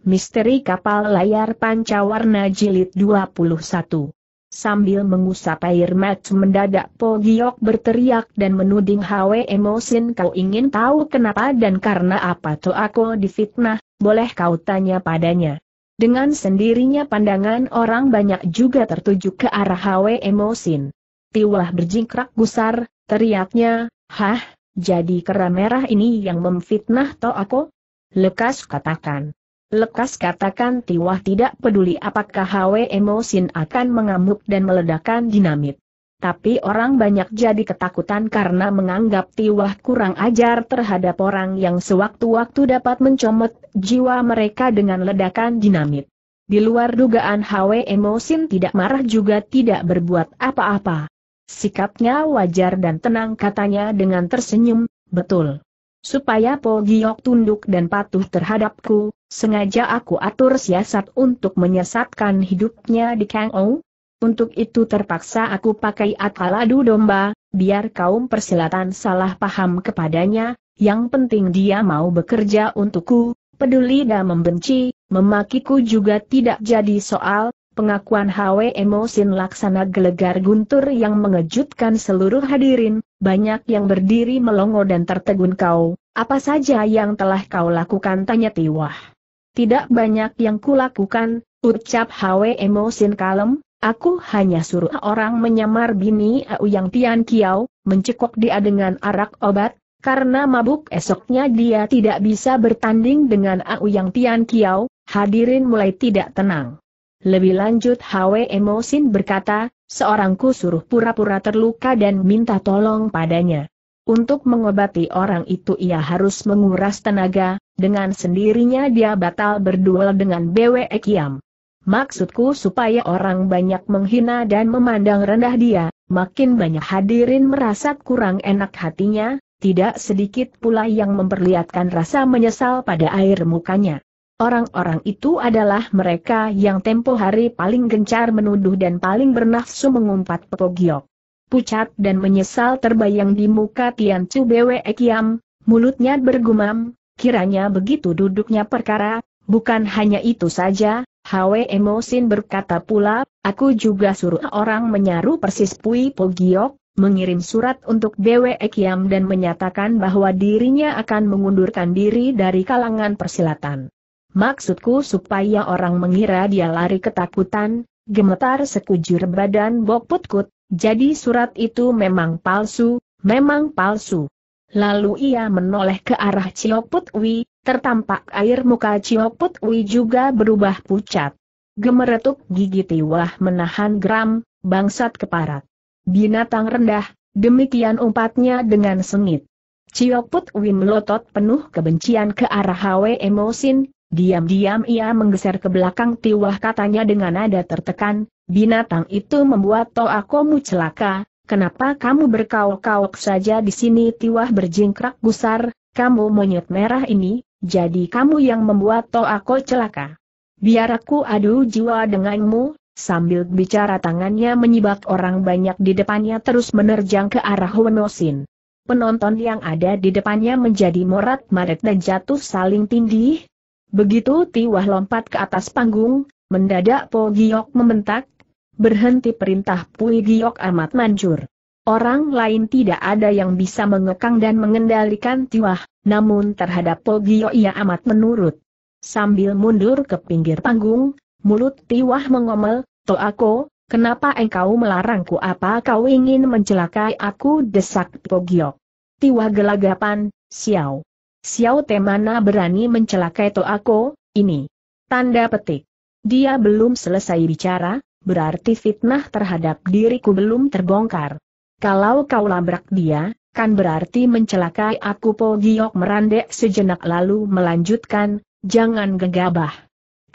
Misteri Kapal Layar Pancawarna Jilid 21 Sambil mengusap air mat mendadak Po Giok berteriak dan menuding Hwe Emosin kau ingin tahu kenapa dan karena apa tuh aku difitnah, boleh kau tanya padanya. Dengan sendirinya pandangan orang banyak juga tertuju ke arah Hwe Emosin. Tiwah berjingkrak gusar, teriaknya, Hah, jadi kera merah ini yang memfitnah tuh aku? Lekas katakan. Lekas katakan Tiwah tidak peduli apakah Hwe Emosin akan mengamuk dan meledakkan dinamit. Tapi orang banyak jadi ketakutan karena menganggap Tiwah kurang ajar terhadap orang yang sewaktu-waktu dapat mencomot jiwa mereka dengan ledakan dinamit. Di luar dugaan Hwe Emosin tidak marah juga tidak berbuat apa-apa. Sikapnya wajar dan tenang katanya dengan tersenyum, betul. Supaya Po Giok tunduk dan patuh terhadapku, Sengaja aku atur siasat untuk menyesatkan hidupnya di Kang Ou. Untuk itu terpaksa aku pakai akal adu domba, biar kaum persilatan salah paham kepadanya, yang penting dia mau bekerja untukku, peduli dan membenci, memakiku juga tidak jadi soal, pengakuan HW Emosin laksana gelegar guntur yang mengejutkan seluruh hadirin, banyak yang berdiri melongo dan tertegun kau, apa saja yang telah kau lakukan tanya Tiwah tidak banyak yang kulakukan, ucap Hwe Emosin kalem, aku hanya suruh orang menyamar bini Auyang Tian Kiao, mencekok dia dengan arak obat, karena mabuk esoknya dia tidak bisa bertanding dengan Auyang Tian Kiao, hadirin mulai tidak tenang. Lebih lanjut Hwe Emosin berkata, seorangku suruh pura-pura terluka dan minta tolong padanya. Untuk mengobati orang itu ia harus menguras tenaga, dengan sendirinya dia batal berduel dengan BW Kiam. Maksudku supaya orang banyak menghina dan memandang rendah dia, makin banyak hadirin merasa kurang enak hatinya, tidak sedikit pula yang memperlihatkan rasa menyesal pada air mukanya. Orang-orang itu adalah mereka yang tempo hari paling gencar menuduh dan paling bernafsu mengumpat pepogiok pucat dan menyesal terbayang di muka Tian Chu Bwe Kiam, mulutnya bergumam, kiranya begitu duduknya perkara, bukan hanya itu saja, Hwe Emosin berkata pula, aku juga suruh orang menyaru persis Pui Pogiok, mengirim surat untuk Bwe Kiam dan menyatakan bahwa dirinya akan mengundurkan diri dari kalangan persilatan. Maksudku supaya orang mengira dia lari ketakutan, gemetar sekujur badan Bokputkut, jadi surat itu memang palsu, memang palsu. Lalu ia menoleh ke arah Cioput Wi, tertampak air muka Cioput Wi juga berubah pucat. Gemeretuk gigi Tiwah menahan geram, bangsat keparat. Binatang rendah, demikian umpatnya dengan sengit. Cioput Wi melotot penuh kebencian ke arah Hwe Emosin, Diam-diam ia menggeser ke belakang tiwah katanya dengan nada tertekan, binatang itu membuat toakomu celaka, kenapa kamu berkauk kauk saja di sini tiwah berjingkrak gusar, kamu monyet merah ini, jadi kamu yang membuat toako celaka. Biar aku adu jiwa denganmu, sambil bicara tangannya menyibak orang banyak di depannya terus menerjang ke arah Wenosin. Penonton yang ada di depannya menjadi morat maret dan jatuh saling tindih, Begitu Tiwah lompat ke atas panggung, mendadak Po Giok membentak, berhenti perintah Pui Giok amat manjur. Orang lain tidak ada yang bisa mengekang dan mengendalikan Tiwah, namun terhadap Po Giok ia amat menurut. Sambil mundur ke pinggir panggung, mulut Tiwah mengomel, aku, kenapa engkau melarangku apa kau ingin mencelakai aku desak Po Giok. Tiwah gelagapan, "Siau." Xiao Te mana berani mencelakai aku, ini. Tanda petik. Dia belum selesai bicara, berarti fitnah terhadap diriku belum terbongkar. Kalau kau labrak dia, kan berarti mencelakai aku Po Giok merandek sejenak lalu melanjutkan, jangan gegabah.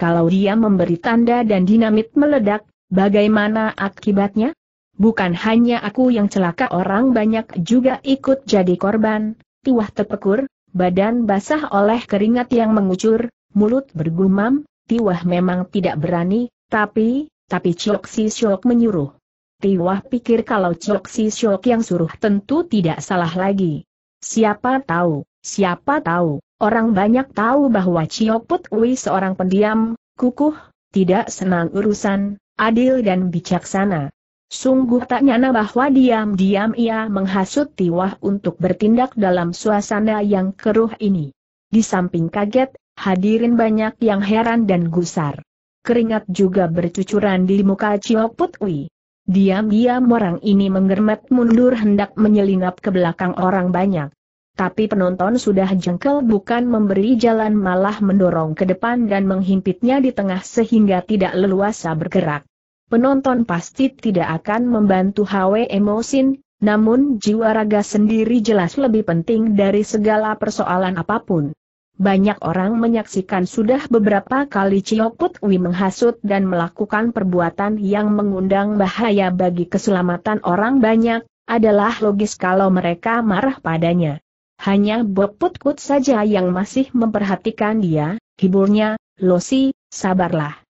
Kalau dia memberi tanda dan dinamit meledak, bagaimana akibatnya? Bukan hanya aku yang celaka orang banyak juga ikut jadi korban, tiwah terpekur badan basah oleh keringat yang mengucur, mulut bergumam, Tiwah memang tidak berani, tapi, tapi Ciok Si Syok menyuruh. Tiwah pikir kalau Ciok Si Syok yang suruh tentu tidak salah lagi. Siapa tahu, siapa tahu, orang banyak tahu bahwa Ciok Put seorang pendiam, kukuh, tidak senang urusan, adil dan bijaksana. Sungguh tak nyana bahwa diam-diam ia menghasut Tiwah untuk bertindak dalam suasana yang keruh ini. Di samping kaget, hadirin banyak yang heran dan gusar. Keringat juga bercucuran di muka Cio Putwi. Diam-diam orang ini menggermet mundur hendak menyelinap ke belakang orang banyak. Tapi penonton sudah jengkel bukan memberi jalan malah mendorong ke depan dan menghimpitnya di tengah sehingga tidak leluasa bergerak penonton pasti tidak akan membantu Hwe Emosin, namun jiwa raga sendiri jelas lebih penting dari segala persoalan apapun. Banyak orang menyaksikan sudah beberapa kali Cio Wi menghasut dan melakukan perbuatan yang mengundang bahaya bagi keselamatan orang banyak, adalah logis kalau mereka marah padanya. Hanya Bob Putkut saja yang masih memperhatikan dia, hiburnya, Losi, sabarlah.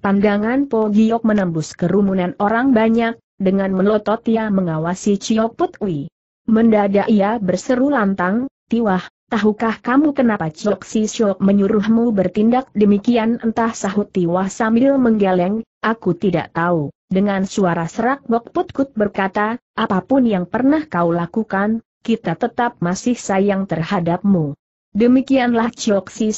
Pandangan Po Giok menembus kerumunan orang banyak, dengan melotot ia mengawasi Ciok Put Mendadak ia berseru lantang, Tiwah, tahukah kamu kenapa Ciok Si menyuruhmu bertindak demikian entah sahut Tiwah sambil menggeleng, aku tidak tahu. Dengan suara serak Bok Put Kut berkata, apapun yang pernah kau lakukan, kita tetap masih sayang terhadapmu. Demikianlah Ciok Si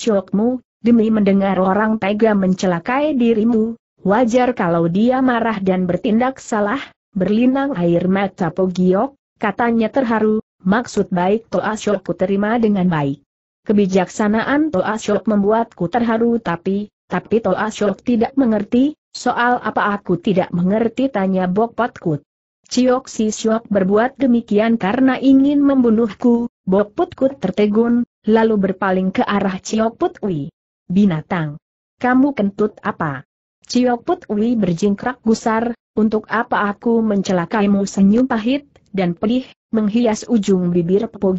Demi mendengar orang tega mencelakai dirimu, wajar kalau dia marah dan bertindak salah, berlinang air mata Pogiok, katanya terharu, maksud baik Toa Shok ku terima dengan baik. Kebijaksanaan Toa Shok membuatku terharu tapi, tapi Toa Shok tidak mengerti, soal apa aku tidak mengerti tanya Bok Potkut. Ciok Si berbuat demikian karena ingin membunuhku, Bok Putkut tertegun, lalu berpaling ke arah Ciok Putwi binatang. Kamu kentut apa? Ciok Put berjingkrak gusar, untuk apa aku mencelakaimu senyum pahit, dan pedih, menghias ujung bibir Pepo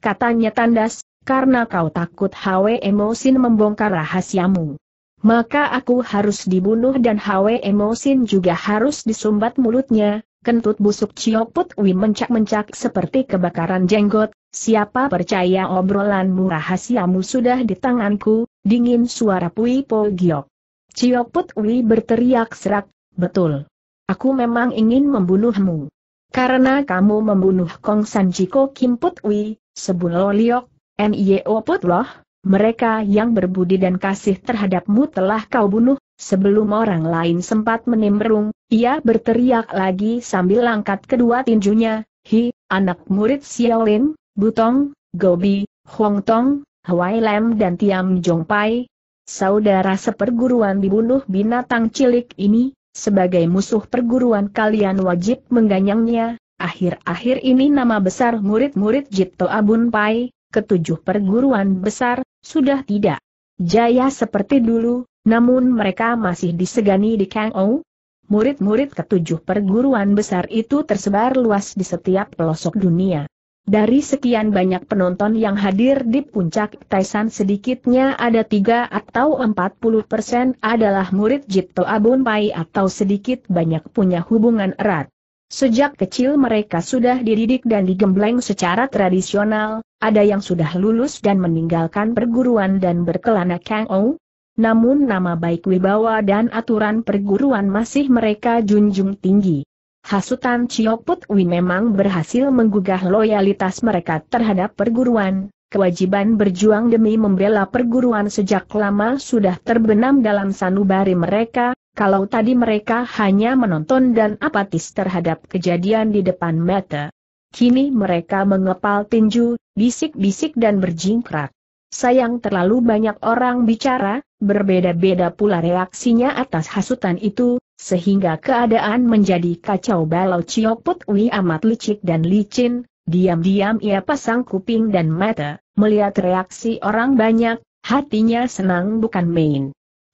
katanya tandas, karena kau takut Hwe Emosin membongkar rahasiamu. Maka aku harus dibunuh dan Hwe Emosin juga harus disumbat mulutnya, kentut busuk Ciok Put mencak-mencak seperti kebakaran jenggot, Siapa percaya obrolanmu rahasiamu sudah di tanganku, dingin suara Pui Po Giok. Cio Put Ui berteriak serak, betul. Aku memang ingin membunuhmu. Karena kamu membunuh Kong San Jiko Kim Put Ui, Sebulo Liok, Nio Put Loh, mereka yang berbudi dan kasih terhadapmu telah kau bunuh, sebelum orang lain sempat menimbrung, ia berteriak lagi sambil angkat kedua tinjunya, Hi, anak murid Xiaolin, Butong, Gobi, Hong Tong, Hawaii Lam dan Tiam Jong Pai, saudara seperguruan dibunuh binatang cilik ini, sebagai musuh perguruan kalian wajib mengganyangnya, akhir-akhir ini nama besar murid-murid Jito Abun Pai, ketujuh perguruan besar, sudah tidak jaya seperti dulu, namun mereka masih disegani di Kang Ou. Murid-murid ketujuh perguruan besar itu tersebar luas di setiap pelosok dunia. Dari sekian banyak penonton yang hadir di puncak Taisan sedikitnya ada 3 atau 40 persen adalah murid Jito Abun Pai atau sedikit banyak punya hubungan erat. Sejak kecil mereka sudah dididik dan digembleng secara tradisional, ada yang sudah lulus dan meninggalkan perguruan dan berkelana Kang Ou. Namun nama baik wibawa dan aturan perguruan masih mereka junjung tinggi. Hasutan Cioput Wi memang berhasil menggugah loyalitas mereka terhadap perguruan, kewajiban berjuang demi membela perguruan sejak lama sudah terbenam dalam sanubari mereka, kalau tadi mereka hanya menonton dan apatis terhadap kejadian di depan mata. Kini mereka mengepal tinju, bisik-bisik dan berjingkrak. Sayang terlalu banyak orang bicara, berbeda-beda pula reaksinya atas hasutan itu, sehingga keadaan menjadi kacau balau Cio Put amat licik dan licin, diam-diam ia pasang kuping dan mata, melihat reaksi orang banyak, hatinya senang bukan main.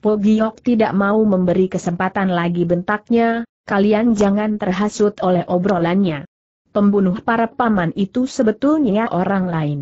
Pogiok tidak mau memberi kesempatan lagi bentaknya, kalian jangan terhasut oleh obrolannya. Pembunuh para paman itu sebetulnya orang lain.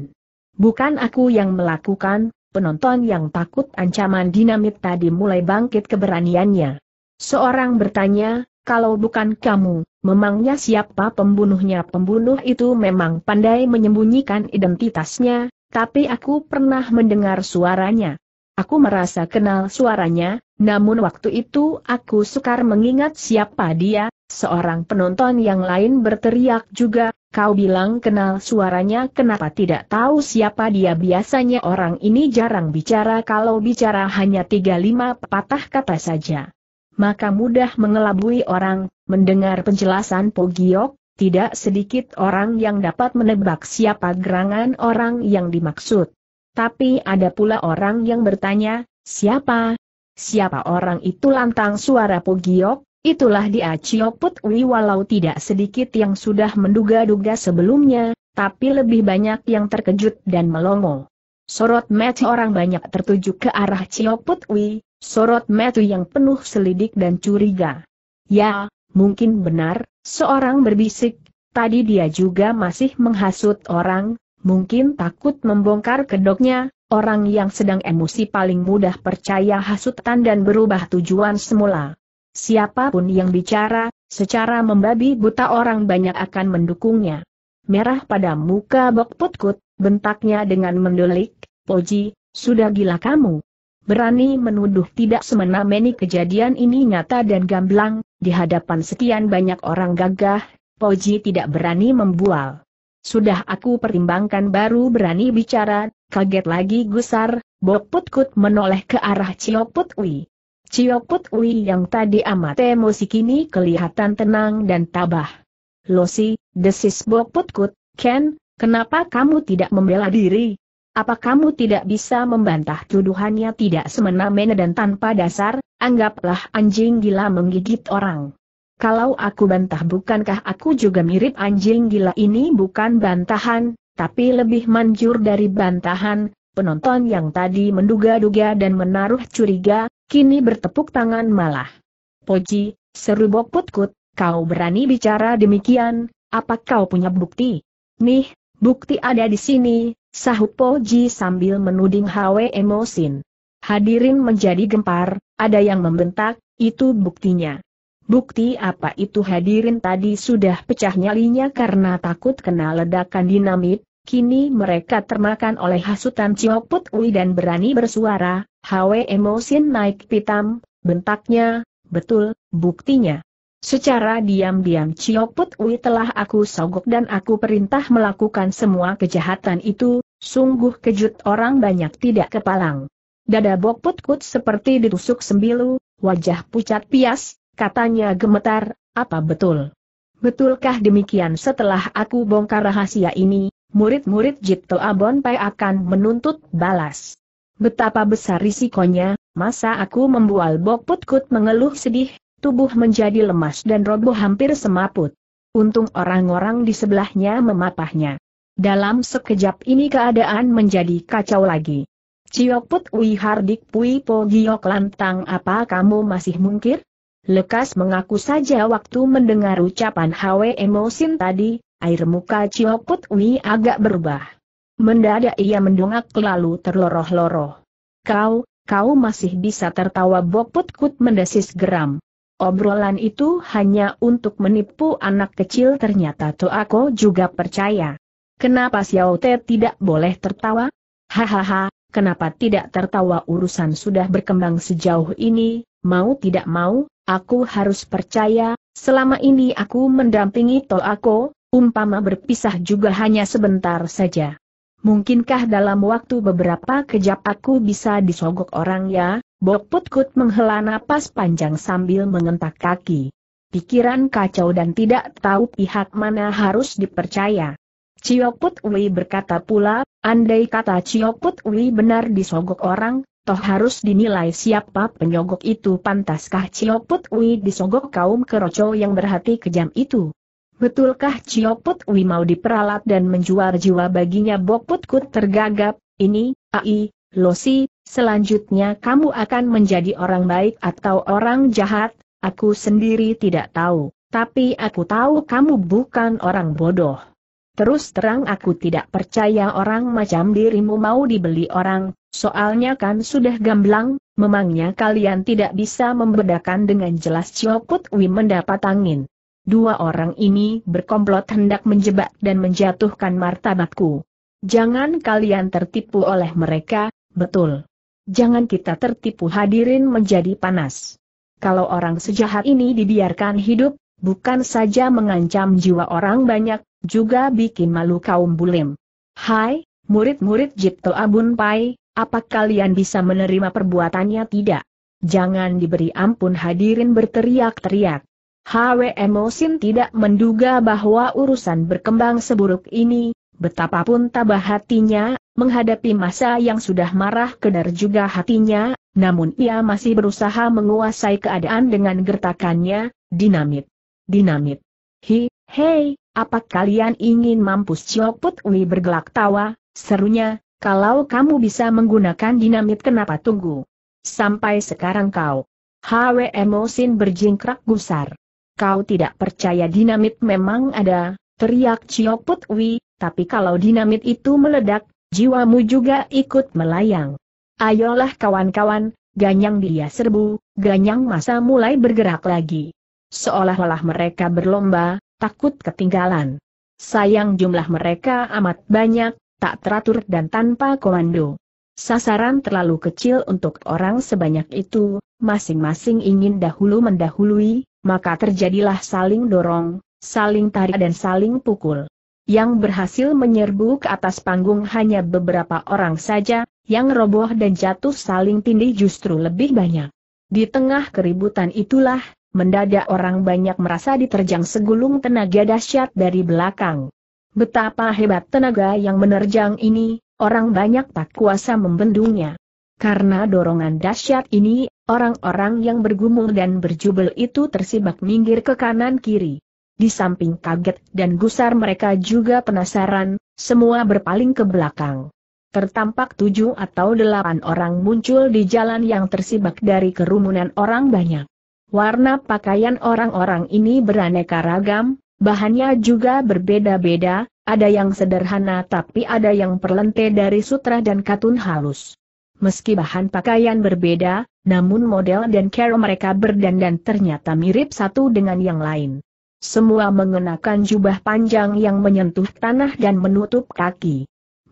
Bukan aku yang melakukan, penonton yang takut ancaman dinamit tadi mulai bangkit keberaniannya. Seorang bertanya, kalau bukan kamu, memangnya siapa pembunuhnya? Pembunuh itu memang pandai menyembunyikan identitasnya, tapi aku pernah mendengar suaranya. Aku merasa kenal suaranya, namun waktu itu aku sukar mengingat siapa dia, seorang penonton yang lain berteriak juga, kau bilang kenal suaranya kenapa tidak tahu siapa dia biasanya orang ini jarang bicara kalau bicara hanya tiga lima patah kata saja maka mudah mengelabui orang, mendengar penjelasan Pogiok, tidak sedikit orang yang dapat menebak siapa gerangan orang yang dimaksud. Tapi ada pula orang yang bertanya, siapa? Siapa orang itu lantang suara Pogiok, Itulah dia Cioput Wi walau tidak sedikit yang sudah menduga-duga sebelumnya, tapi lebih banyak yang terkejut dan melongo. Sorot match orang banyak tertuju ke arah Cioput Wi, sorot metu yang penuh selidik dan curiga. Ya, mungkin benar, seorang berbisik, tadi dia juga masih menghasut orang, mungkin takut membongkar kedoknya, orang yang sedang emosi paling mudah percaya hasutan dan berubah tujuan semula. Siapapun yang bicara, secara membabi buta orang banyak akan mendukungnya. Merah pada muka Bok Putkut, bentaknya dengan mendelik, Poji, sudah gila kamu, berani menuduh tidak semena-meni kejadian ini nyata dan gamblang, di hadapan sekian banyak orang gagah, Poji tidak berani membual. Sudah aku pertimbangkan baru berani bicara, kaget lagi gusar, Bok Putkut menoleh ke arah Ciok Putwi. Ciok yang tadi amat emosi kini kelihatan tenang dan tabah. Losi, desis Bok Putkut, Ken, kenapa kamu tidak membela diri? Apa kamu tidak bisa membantah tuduhannya tidak semena-mena dan tanpa dasar, anggaplah anjing gila menggigit orang. Kalau aku bantah bukankah aku juga mirip anjing gila ini bukan bantahan, tapi lebih manjur dari bantahan, penonton yang tadi menduga-duga dan menaruh curiga, kini bertepuk tangan malah. Poji, seru putkut, kau berani bicara demikian, apa kau punya bukti? Nih, Bukti ada di sini, sahut Poji sambil menuding Hwe Emosin. Hadirin menjadi gempar, ada yang membentak, itu buktinya. Bukti apa itu hadirin tadi sudah pecah nyalinya karena takut kena ledakan dinamit, kini mereka termakan oleh hasutan Cioput Ui dan berani bersuara, Hwe Emosin naik pitam, bentaknya, betul, buktinya. Secara diam-diam Cioput Putui telah aku sogok dan aku perintah melakukan semua kejahatan itu, sungguh kejut orang banyak tidak kepalang. Dada put Kut seperti ditusuk sembilu, wajah pucat pias, katanya gemetar, apa betul? Betulkah demikian setelah aku bongkar rahasia ini, murid-murid Jipto Abon Pai akan menuntut balas. Betapa besar risikonya, masa aku membual put Kut mengeluh sedih, tubuh menjadi lemas dan roboh hampir semaput. Untung orang-orang di sebelahnya memapahnya. Dalam sekejap ini keadaan menjadi kacau lagi. Cioput Ui Hardik Pui Po Giok Lantang apa kamu masih mungkir? Lekas mengaku saja waktu mendengar ucapan Hwe Emosin tadi, air muka Cioput Ui agak berubah. Mendadak ia mendongak lalu terloroh-loroh. Kau, kau masih bisa tertawa Bokput Kut mendesis geram. Obrolan itu hanya untuk menipu anak kecil ternyata Toako juga percaya. Kenapa Xiao Te tidak boleh tertawa? Hahaha, kenapa tidak tertawa urusan sudah berkembang sejauh ini, mau tidak mau, aku harus percaya, selama ini aku mendampingi Toako, umpama berpisah juga hanya sebentar saja. Mungkinkah dalam waktu beberapa kejap aku bisa disogok orang ya? Bok Putkut menghela napas panjang sambil mengentak kaki. Pikiran kacau dan tidak tahu pihak mana harus dipercaya. Cioput Wei berkata pula, andai kata Cioput Wei benar disogok orang, toh harus dinilai siapa penyogok itu pantaskah Cioput Ui disogok kaum keroco yang berhati kejam itu. Betulkah Cioput Wi mau diperalat dan menjual jiwa baginya Bokput Kut tergagap, ini, ai, Losi, selanjutnya kamu akan menjadi orang baik atau orang jahat, aku sendiri tidak tahu, tapi aku tahu kamu bukan orang bodoh. Terus terang aku tidak percaya orang macam dirimu mau dibeli orang, soalnya kan sudah gamblang, memangnya kalian tidak bisa membedakan dengan jelas Cioput Wi mendapat angin. Dua orang ini berkomplot hendak menjebak dan menjatuhkan martabatku. Jangan kalian tertipu oleh mereka, betul. Jangan kita tertipu hadirin menjadi panas. Kalau orang sejahat ini dibiarkan hidup, bukan saja mengancam jiwa orang banyak, juga bikin malu kaum bulim. Hai, murid-murid Jipto Abun Pai, apa kalian bisa menerima perbuatannya tidak? Jangan diberi ampun hadirin berteriak-teriak. HWM Sin tidak menduga bahwa urusan berkembang seburuk ini, betapapun tabah hatinya, menghadapi masa yang sudah marah kedar juga hatinya, namun ia masih berusaha menguasai keadaan dengan gertakannya, dinamit. Dinamit. Hi, hei, apa kalian ingin mampus Put Wi bergelak tawa, serunya, kalau kamu bisa menggunakan dinamit kenapa tunggu? Sampai sekarang kau. HW Emosin berjingkrak gusar kau tidak percaya dinamit memang ada, teriak Cio Put tapi kalau dinamit itu meledak, jiwamu juga ikut melayang. Ayolah kawan-kawan, ganyang dia serbu, ganyang masa mulai bergerak lagi. Seolah-olah mereka berlomba, takut ketinggalan. Sayang jumlah mereka amat banyak, tak teratur dan tanpa komando. Sasaran terlalu kecil untuk orang sebanyak itu, masing-masing ingin dahulu mendahului, maka terjadilah saling dorong, saling tarik dan saling pukul. Yang berhasil menyerbu ke atas panggung hanya beberapa orang saja, yang roboh dan jatuh saling tindih justru lebih banyak. Di tengah keributan itulah, mendadak orang banyak merasa diterjang segulung tenaga dahsyat dari belakang. Betapa hebat tenaga yang menerjang ini, orang banyak tak kuasa membendungnya. Karena dorongan dahsyat ini, orang-orang yang bergumul dan berjubel itu tersibak minggir ke kanan-kiri. Di samping kaget dan gusar mereka juga penasaran, semua berpaling ke belakang. Tertampak tujuh atau delapan orang muncul di jalan yang tersibak dari kerumunan orang banyak. Warna pakaian orang-orang ini beraneka ragam, bahannya juga berbeda-beda, ada yang sederhana tapi ada yang perlente dari sutra dan katun halus meski bahan pakaian berbeda, namun model dan cara mereka berdandan ternyata mirip satu dengan yang lain. Semua mengenakan jubah panjang yang menyentuh tanah dan menutup kaki.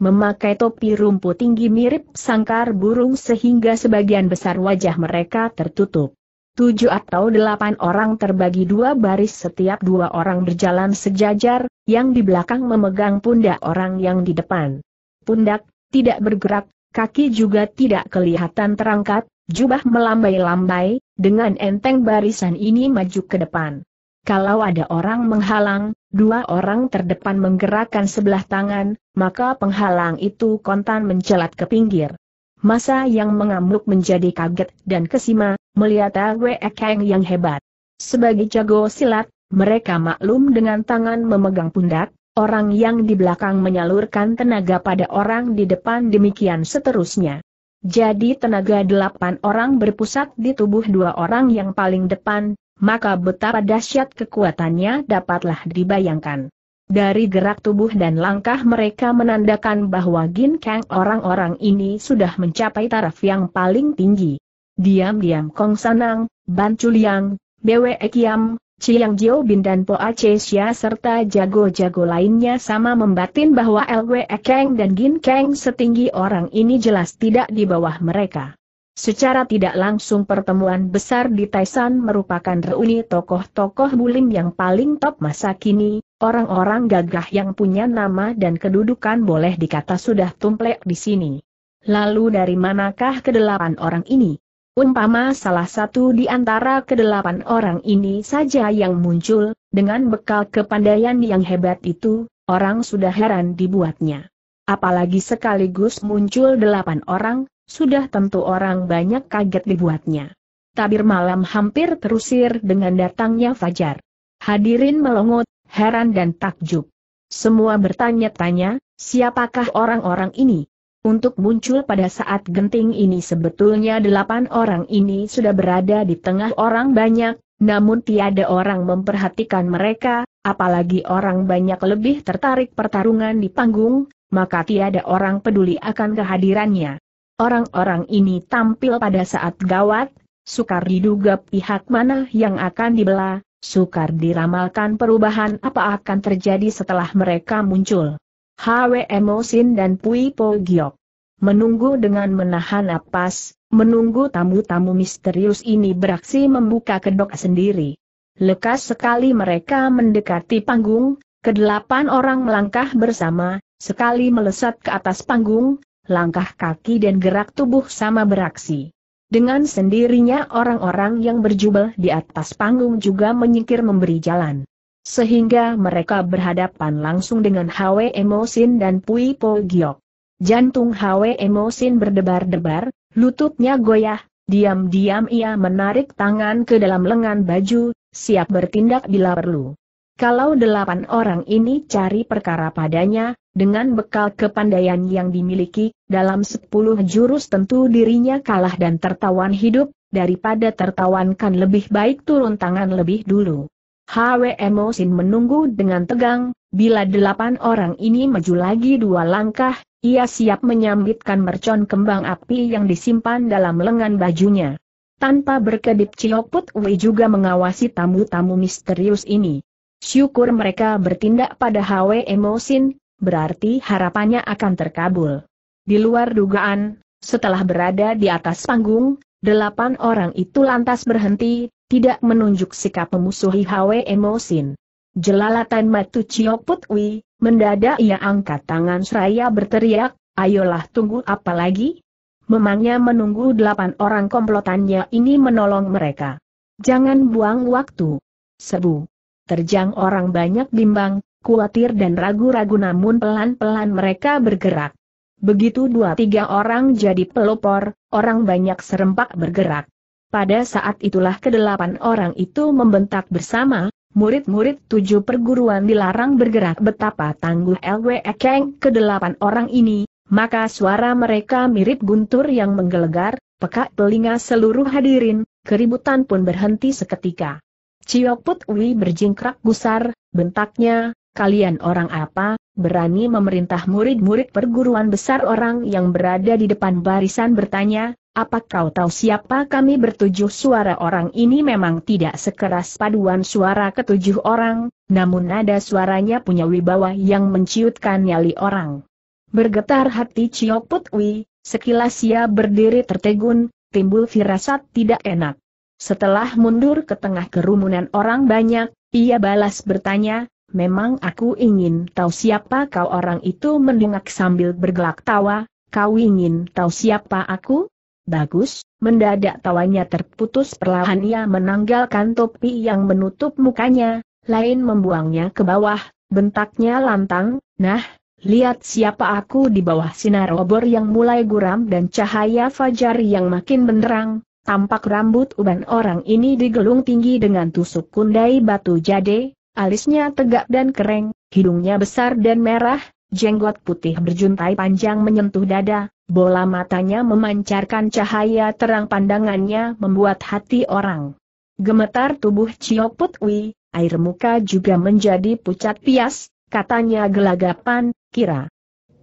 Memakai topi rumput tinggi mirip sangkar burung sehingga sebagian besar wajah mereka tertutup. Tujuh atau delapan orang terbagi dua baris setiap dua orang berjalan sejajar, yang di belakang memegang pundak orang yang di depan. Pundak, tidak bergerak, kaki juga tidak kelihatan terangkat, jubah melambai-lambai, dengan enteng barisan ini maju ke depan. Kalau ada orang menghalang, dua orang terdepan menggerakkan sebelah tangan, maka penghalang itu kontan mencelat ke pinggir. Masa yang mengamuk menjadi kaget dan kesima, melihat Wee Ekeng yang hebat. Sebagai jago silat, mereka maklum dengan tangan memegang pundak, orang yang di belakang menyalurkan tenaga pada orang di depan demikian seterusnya. Jadi tenaga delapan orang berpusat di tubuh dua orang yang paling depan, maka betapa dahsyat kekuatannya dapatlah dibayangkan. Dari gerak tubuh dan langkah mereka menandakan bahwa Gin Kang orang-orang ini sudah mencapai taraf yang paling tinggi. Diam-diam Kong Sanang, Ban Chuliang, Bwe Kiam, Chiang Jiao Bin dan Po Achesia serta jago-jago lainnya sama membatin bahwa LWE Kang dan Gin Kang setinggi orang ini jelas tidak di bawah mereka. Secara tidak langsung pertemuan besar di Taisan merupakan reuni tokoh-tokoh bulim yang paling top masa kini, orang-orang gagah yang punya nama dan kedudukan boleh dikata sudah tumplek di sini. Lalu dari manakah kedelapan orang ini? Umpama salah satu di antara kedelapan orang ini saja yang muncul, dengan bekal kepandaian yang hebat itu, orang sudah heran dibuatnya. Apalagi sekaligus muncul delapan orang, sudah tentu orang banyak kaget dibuatnya. Tabir malam hampir terusir dengan datangnya Fajar. Hadirin melongot, heran dan takjub. Semua bertanya-tanya, siapakah orang-orang ini? Untuk muncul pada saat genting ini sebetulnya delapan orang ini sudah berada di tengah orang banyak, namun tiada orang memperhatikan mereka, apalagi orang banyak lebih tertarik pertarungan di panggung, maka tiada orang peduli akan kehadirannya. Orang-orang ini tampil pada saat gawat, sukar diduga pihak mana yang akan dibelah, sukar diramalkan perubahan apa akan terjadi setelah mereka muncul. Hwe Emosin dan Pui Po Giok. Menunggu dengan menahan napas, menunggu tamu-tamu misterius ini beraksi membuka kedok sendiri. Lekas sekali mereka mendekati panggung, kedelapan orang melangkah bersama, sekali melesat ke atas panggung, langkah kaki dan gerak tubuh sama beraksi. Dengan sendirinya orang-orang yang berjubel di atas panggung juga menyingkir memberi jalan sehingga mereka berhadapan langsung dengan Hwe Emosin dan Pui Po Giok. Jantung Hwe Emosin berdebar-debar, lututnya goyah, diam-diam ia menarik tangan ke dalam lengan baju, siap bertindak bila perlu. Kalau delapan orang ini cari perkara padanya, dengan bekal kepandaian yang dimiliki, dalam sepuluh jurus tentu dirinya kalah dan tertawan hidup, daripada tertawankan lebih baik turun tangan lebih dulu. HWMO Emosin menunggu dengan tegang, bila delapan orang ini maju lagi dua langkah, ia siap menyambitkan mercon kembang api yang disimpan dalam lengan bajunya. Tanpa berkedip Ciok Wei juga mengawasi tamu-tamu misterius ini. Syukur mereka bertindak pada HW Emosin, berarti harapannya akan terkabul. Di luar dugaan, setelah berada di atas panggung, delapan orang itu lantas berhenti, tidak menunjuk sikap memusuhi Hwe Emosin. Jelalatan Matu Cioputui Putwi, mendadak ia angkat tangan seraya berteriak, ayolah tunggu apa lagi? Memangnya menunggu delapan orang komplotannya ini menolong mereka. Jangan buang waktu. Sebu. Terjang orang banyak bimbang, khawatir dan ragu-ragu namun pelan-pelan mereka bergerak. Begitu dua tiga orang jadi pelopor, orang banyak serempak bergerak. Pada saat itulah kedelapan orang itu membentak bersama, murid-murid tujuh perguruan dilarang bergerak betapa tangguh LWE Keng kedelapan orang ini, maka suara mereka mirip guntur yang menggelegar, pekak telinga seluruh hadirin, keributan pun berhenti seketika. Cioput Wi berjingkrak gusar, bentaknya, kalian orang apa, berani memerintah murid-murid perguruan besar orang yang berada di depan barisan bertanya, apa kau tahu siapa kami bertujuh suara orang ini memang tidak sekeras paduan suara ketujuh orang, namun nada suaranya punya wibawa yang menciutkan nyali orang. Bergetar hati Cio Putwi, sekilas ia berdiri tertegun, timbul firasat tidak enak. Setelah mundur ke tengah kerumunan orang banyak, ia balas bertanya, memang aku ingin tahu siapa kau orang itu mendengak sambil bergelak tawa, kau ingin tahu siapa aku? Bagus, mendadak tawanya terputus perlahan ia menanggalkan topi yang menutup mukanya, lain membuangnya ke bawah, bentaknya lantang, nah, lihat siapa aku di bawah sinar obor yang mulai guram dan cahaya fajar yang makin benderang, tampak rambut uban orang ini digelung tinggi dengan tusuk kundai batu jade, alisnya tegak dan kering, hidungnya besar dan merah, jenggot putih berjuntai panjang menyentuh dada, bola matanya memancarkan cahaya terang pandangannya membuat hati orang. Gemetar tubuh Cio Putwi, air muka juga menjadi pucat pias, katanya gelagapan, kira.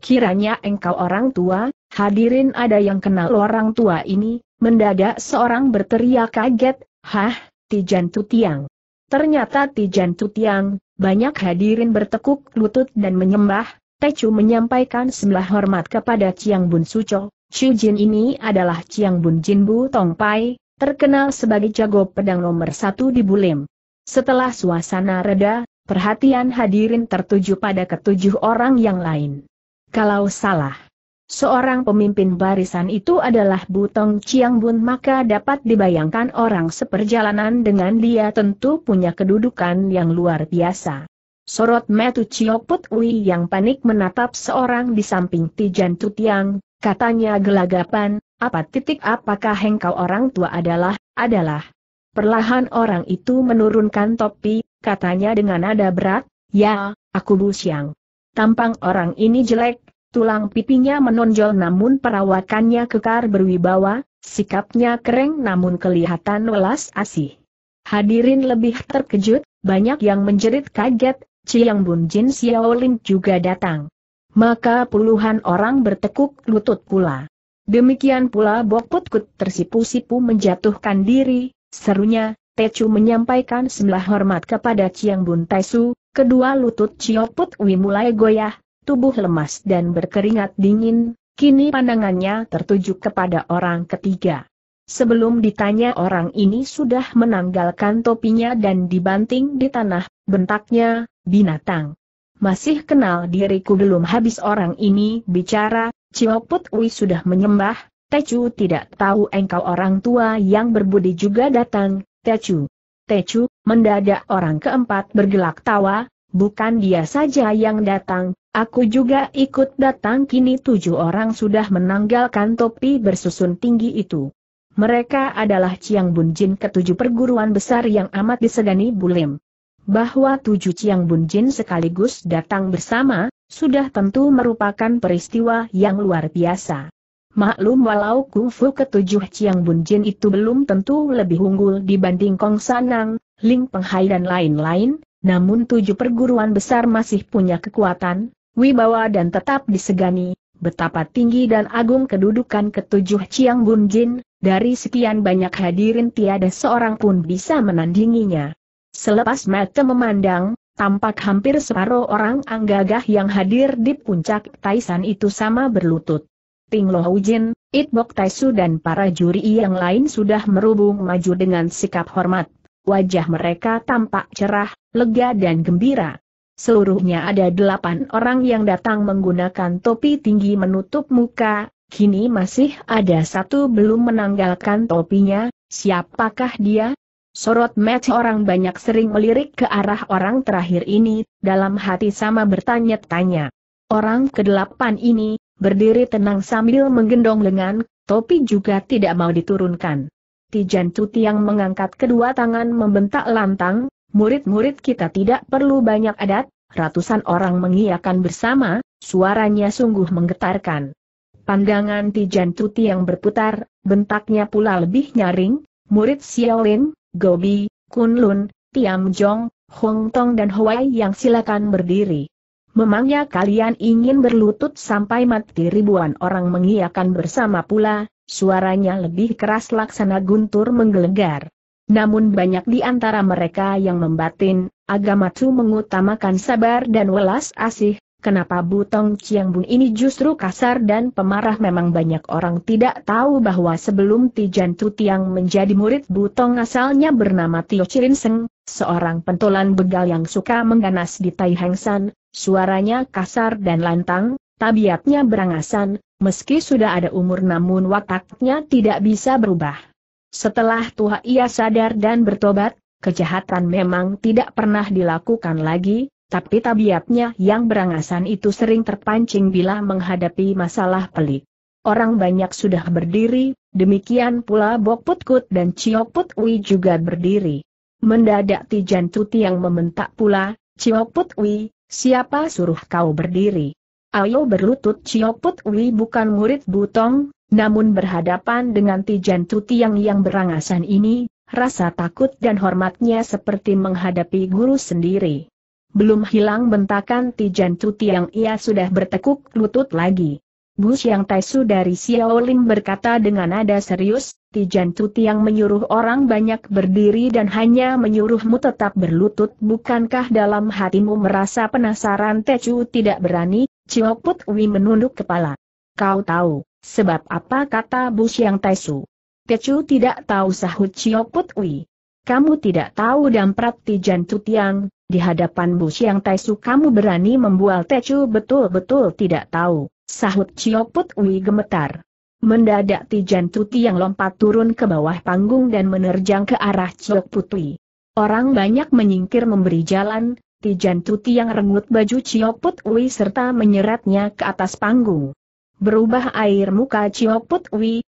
Kiranya engkau orang tua, hadirin ada yang kenal orang tua ini, mendadak seorang berteriak kaget, hah, Tijan Tutiang. Ternyata Tijan Tutiang, banyak hadirin bertekuk lutut dan menyembah, Tecu menyampaikan sembah hormat kepada Chiang Bun Suco, Chu Jin ini adalah Chiang Bun Jin Bu Tong Pai, terkenal sebagai jago pedang nomor satu di Bulim. Setelah suasana reda, perhatian hadirin tertuju pada ketujuh orang yang lain. Kalau salah, seorang pemimpin barisan itu adalah Butong Chiang Bun maka dapat dibayangkan orang seperjalanan dengan dia tentu punya kedudukan yang luar biasa. Sorot Metu Chiok Put Ui yang panik menatap seorang di samping Tijan Tutiang, katanya gelagapan, apa titik apakah engkau orang tua adalah, adalah. Perlahan orang itu menurunkan topi, katanya dengan nada berat, ya, aku Bu Siang. Tampang orang ini jelek, tulang pipinya menonjol namun perawakannya kekar berwibawa, sikapnya kering namun kelihatan welas asih. Hadirin lebih terkejut, banyak yang menjerit kaget, Ciang Bun Jin Xiao Lin juga datang. Maka puluhan orang bertekuk lutut pula. Demikian pula Bok Put Kut tersipu-sipu menjatuhkan diri, serunya, Techu menyampaikan sembah hormat kepada Ciang Bun Taisu, kedua lutut Put Wi mulai goyah, tubuh lemas dan berkeringat dingin, kini pandangannya tertuju kepada orang ketiga. Sebelum ditanya orang ini sudah menanggalkan topinya dan dibanting di tanah, bentaknya, binatang. Masih kenal diriku belum habis orang ini bicara, Cioput Ui sudah menyembah, Tecu tidak tahu engkau orang tua yang berbudi juga datang, Tecu. Tecu, mendadak orang keempat bergelak tawa, bukan dia saja yang datang, Aku juga ikut datang kini tujuh orang sudah menanggalkan topi bersusun tinggi itu. Mereka adalah Chiang Bun Jin ketujuh perguruan besar yang amat disegani Bulim. Bahwa tujuh Chiang Bun Jin sekaligus datang bersama, sudah tentu merupakan peristiwa yang luar biasa. Maklum walau kungfu ketujuh Chiang Bun Jin itu belum tentu lebih unggul dibanding Kong Sanang, Ling Penghai dan lain-lain, namun tujuh perguruan besar masih punya kekuatan, wibawa dan tetap disegani, betapa tinggi dan agung kedudukan ketujuh Chiang Bun Jin, dari sekian banyak hadirin tiada seorang pun bisa menandinginya. Selepas mata memandang, tampak hampir separuh orang anggagah yang hadir di puncak Taisan itu sama berlutut. Ting Lo Jin, It Bok Taisu dan para juri yang lain sudah merubung maju dengan sikap hormat. Wajah mereka tampak cerah, lega dan gembira. Seluruhnya ada delapan orang yang datang menggunakan topi tinggi menutup muka, kini masih ada satu belum menanggalkan topinya, siapakah dia? Sorot match orang banyak sering melirik ke arah orang terakhir ini, dalam hati sama bertanya-tanya. Orang kedelapan ini, berdiri tenang sambil menggendong lengan, topi juga tidak mau diturunkan. Tijan Tuti yang mengangkat kedua tangan membentak lantang, Murid-murid kita tidak perlu banyak adat, ratusan orang mengiakan bersama, suaranya sungguh menggetarkan. Pandangan Tijan Tuti yang berputar, bentaknya pula lebih nyaring, murid Xiaolin, Gobi, Kunlun, Tiam Jong, Hong Tong dan Hawaii yang silakan berdiri. Memangnya kalian ingin berlutut sampai mati ribuan orang mengiakan bersama pula, suaranya lebih keras laksana guntur menggelegar. Namun banyak di antara mereka yang membatin, agama tuh mengutamakan sabar dan welas asih, kenapa Butong Bun ini justru kasar dan pemarah memang banyak orang tidak tahu bahwa sebelum Tijan Tu Tiang menjadi murid Butong asalnya bernama Tio Chirinseng, seorang pentolan begal yang suka mengganas di Tai San, suaranya kasar dan lantang, tabiatnya berangasan, meski sudah ada umur namun wataknya tidak bisa berubah. Setelah tua ia sadar dan bertobat, kejahatan memang tidak pernah dilakukan lagi, tapi tabiatnya yang berangasan itu sering terpancing bila menghadapi masalah pelik. Orang banyak sudah berdiri, demikian pula Bok Putkut dan Ciok Putwi juga berdiri. Mendadak Tijan Tuti yang meminta pula, Ciok Putwi, siapa suruh kau berdiri? Ayo berlutut Ciok Putwi bukan murid Butong, namun berhadapan dengan Tijan Tutiang yang berangasan ini, rasa takut dan hormatnya seperti menghadapi guru sendiri. Belum hilang bentakan Tijan Tutiang ia sudah bertekuk lutut lagi. Bu Tai Taisu dari Xiaolin berkata dengan nada serius, Tijan Tutiang menyuruh orang banyak berdiri dan hanya menyuruhmu tetap berlutut. Bukankah dalam hatimu merasa penasaran Tecu tidak berani? Cioput Wi menunduk kepala. Kau tahu, Sebab apa kata Bu Xiang Taisu? Tecu tidak tahu sahut Cio Putui. Kamu tidak tahu dan Tijan Tutiang, di hadapan Bu Xiang Taisu kamu berani membual Tecu betul-betul tidak tahu, sahut Cio Putui gemetar. Mendadak Tijan yang lompat turun ke bawah panggung dan menerjang ke arah Cio Putui. Orang banyak menyingkir memberi jalan, Tijan yang rengut baju Cio Putui serta menyeretnya ke atas panggung berubah air muka Chiok Put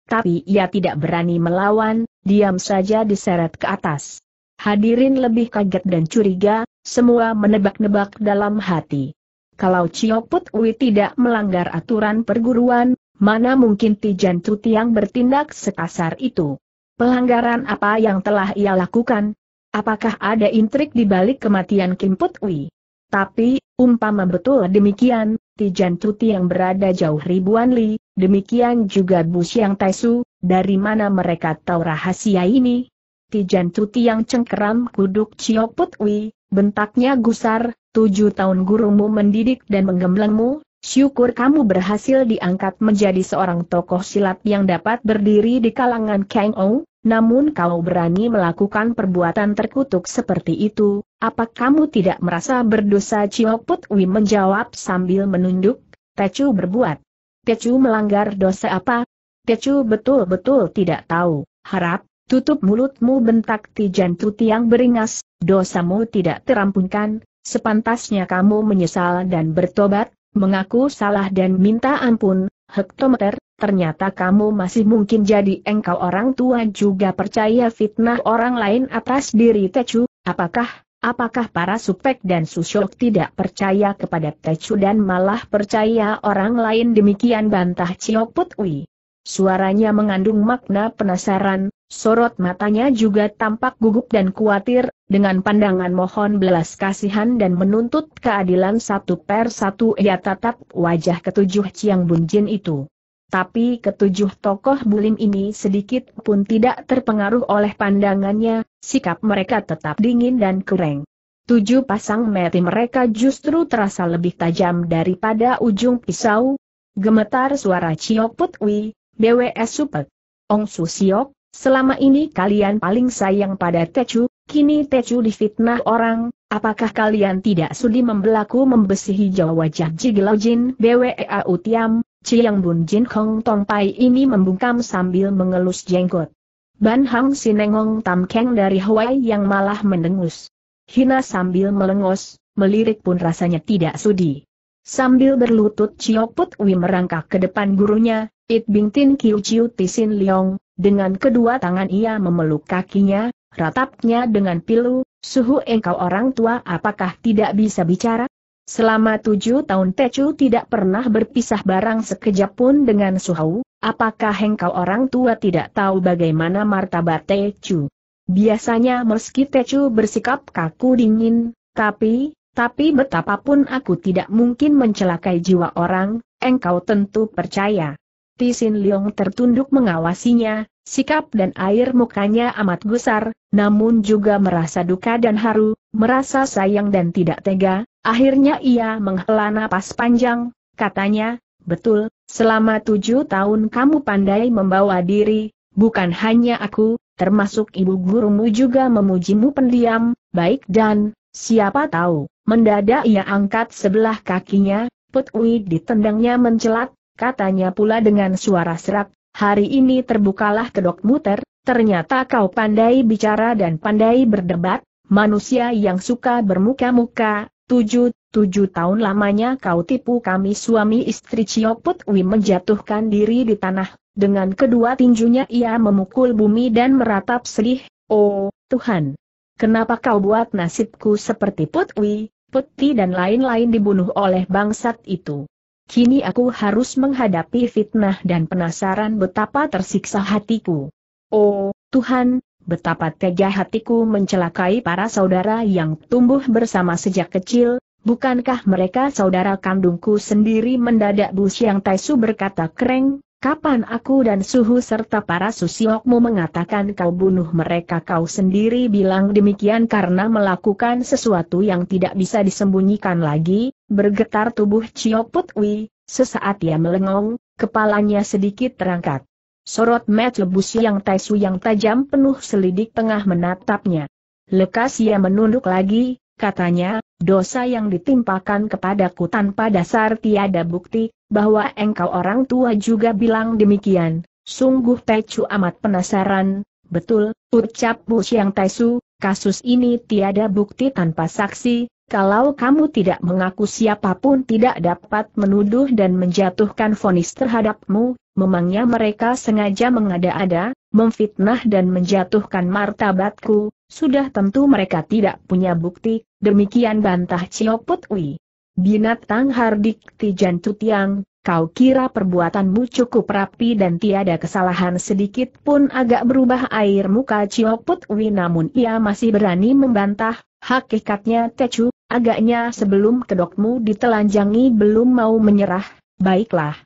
tapi ia tidak berani melawan, diam saja diseret ke atas. Hadirin lebih kaget dan curiga, semua menebak-nebak dalam hati. Kalau Chiok Put tidak melanggar aturan perguruan, mana mungkin Tijan yang bertindak sekasar itu? Pelanggaran apa yang telah ia lakukan? Apakah ada intrik di balik kematian Kim Put Wi? Tapi, umpama betul demikian, Tijan Tuti yang berada jauh ribuan li, demikian juga Bu Xiang Taisu, dari mana mereka tahu rahasia ini? Tijan Tuti yang cengkeram kuduk Cio Wi, bentaknya gusar, tujuh tahun gurumu mendidik dan menggemblengmu, syukur kamu berhasil diangkat menjadi seorang tokoh silat yang dapat berdiri di kalangan Kang Ong, namun kalau berani melakukan perbuatan terkutuk seperti itu, apa kamu tidak merasa berdosa Chiok Put menjawab sambil menunduk, Tecu berbuat. Tecu melanggar dosa apa? Tecu betul-betul tidak tahu, harap, tutup mulutmu bentak Tijan yang beringas, dosamu tidak terampunkan, sepantasnya kamu menyesal dan bertobat, mengaku salah dan minta ampun, hektometer, Ternyata kamu masih mungkin jadi engkau orang tua juga percaya fitnah orang lain atas diri Tecu, apakah, apakah para supek dan susyok tidak percaya kepada Tecu dan malah percaya orang lain demikian bantah Ciok Putwi. Suaranya mengandung makna penasaran, sorot matanya juga tampak gugup dan khawatir, dengan pandangan mohon belas kasihan dan menuntut keadilan satu per satu ia tatap wajah ketujuh Ciang Bunjin itu. Tapi ketujuh tokoh bulim ini sedikit pun tidak terpengaruh oleh pandangannya, sikap mereka tetap dingin dan kering. Tujuh pasang mati mereka justru terasa lebih tajam daripada ujung pisau. Gemetar suara Ciok Putwi, BWS Supet. Ong Susiok, selama ini kalian paling sayang pada Tecu, kini Tecu difitnah orang, apakah kalian tidak sudi membelaku membesihi jawa wajah Jigelojin, BWE Utiam, Ciang Bun Jin kong Tong Pai ini membungkam sambil mengelus jenggot. Ban Hang Sinengong Tam Keng dari Hawaii yang malah mendengus. Hina sambil melengos, melirik pun rasanya tidak sudi. Sambil berlutut Put Wi merangkak ke depan gurunya, It Bing Tin Kiu Chiu Tisin Leong, dengan kedua tangan ia memeluk kakinya, ratapnya dengan pilu, suhu engkau orang tua apakah tidak bisa bicara? Selama tujuh tahun Tecu tidak pernah berpisah barang sekejap pun dengan Suhau, apakah engkau orang tua tidak tahu bagaimana martabat Tecu? Biasanya meski Tecu bersikap kaku dingin, tapi, tapi betapapun aku tidak mungkin mencelakai jiwa orang, engkau tentu percaya. Tisin Liong tertunduk mengawasinya, sikap dan air mukanya amat gusar, namun juga merasa duka dan haru, merasa sayang dan tidak tega, Akhirnya ia menghela napas panjang, katanya, betul, selama tujuh tahun kamu pandai membawa diri, bukan hanya aku, termasuk ibu gurumu juga memujimu pendiam, baik dan, siapa tahu, mendadak ia angkat sebelah kakinya, Putwi ditendangnya mencelat, katanya pula dengan suara serak, hari ini terbukalah kedok muter, ternyata kau pandai bicara dan pandai berdebat, manusia yang suka bermuka-muka, Tujuh, tujuh tahun lamanya kau tipu kami suami istri Ciok Put menjatuhkan diri di tanah, dengan kedua tinjunya ia memukul bumi dan meratap sedih, oh, Tuhan. Kenapa kau buat nasibku seperti Putwi, Wi, dan lain-lain dibunuh oleh bangsat itu. Kini aku harus menghadapi fitnah dan penasaran betapa tersiksa hatiku. Oh, Tuhan, betapa tega hatiku mencelakai para saudara yang tumbuh bersama sejak kecil, bukankah mereka saudara kandungku sendiri mendadak Bu Siang Taisu berkata kereng, kapan aku dan Suhu serta para susiokmu mengatakan kau bunuh mereka kau sendiri bilang demikian karena melakukan sesuatu yang tidak bisa disembunyikan lagi, bergetar tubuh Ciok Putwi, sesaat ia melengong, kepalanya sedikit terangkat. Sorot Matt Lebus yang Taisu yang tajam penuh selidik tengah menatapnya. Lekas ia menunduk lagi, katanya, dosa yang ditimpakan kepadaku tanpa dasar tiada bukti, bahwa engkau orang tua juga bilang demikian. Sungguh Taichu amat penasaran, betul, ucap Bus yang Taisu, kasus ini tiada bukti tanpa saksi, kalau kamu tidak mengaku siapapun tidak dapat menuduh dan menjatuhkan vonis terhadapmu, memangnya mereka sengaja mengada-ada, memfitnah dan menjatuhkan martabatku, sudah tentu mereka tidak punya bukti, demikian bantah Cioput Ui. Binatang hardik Tijan Tutiang, Kau kira perbuatanmu cukup rapi dan tiada kesalahan sedikit pun agak berubah air muka Cioput Ui namun ia masih berani membantah, Hakikatnya Tecu, agaknya sebelum kedokmu ditelanjangi belum mau menyerah, baiklah.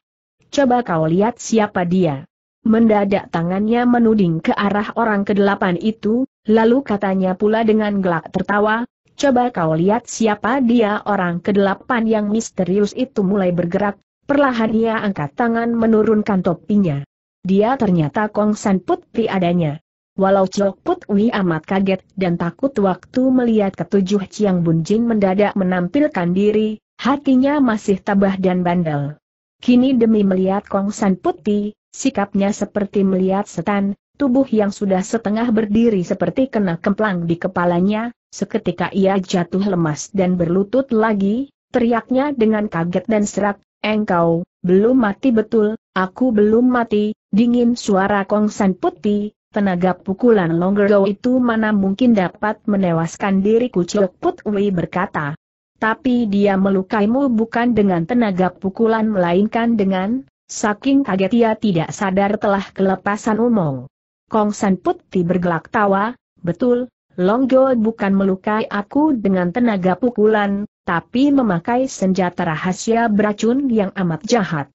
Coba kau lihat siapa dia. Mendadak tangannya menuding ke arah orang kedelapan itu, lalu katanya pula dengan gelak tertawa, coba kau lihat siapa dia orang kedelapan yang misterius itu mulai bergerak, perlahan ia angkat tangan menurunkan topinya. Dia ternyata Kong San Putri adanya. Walau Chok Put amat kaget dan takut waktu melihat ketujuh Chiang Bun Jin mendadak menampilkan diri, hatinya masih tabah dan bandel. Kini demi melihat Kong San Putih, sikapnya seperti melihat setan, tubuh yang sudah setengah berdiri seperti kena kemplang di kepalanya, seketika ia jatuh lemas dan berlutut lagi, teriaknya dengan kaget dan serak, engkau, belum mati betul, aku belum mati, dingin suara Kong San Putih, Tenaga pukulan Longgergo itu mana mungkin dapat menewaskan diriku Ciok Put Wei berkata. Tapi dia melukaimu bukan dengan tenaga pukulan melainkan dengan, saking kaget ia tidak sadar telah kelepasan umong. Kong San Putih bergelak tawa, betul, Longgo bukan melukai aku dengan tenaga pukulan, tapi memakai senjata rahasia beracun yang amat jahat.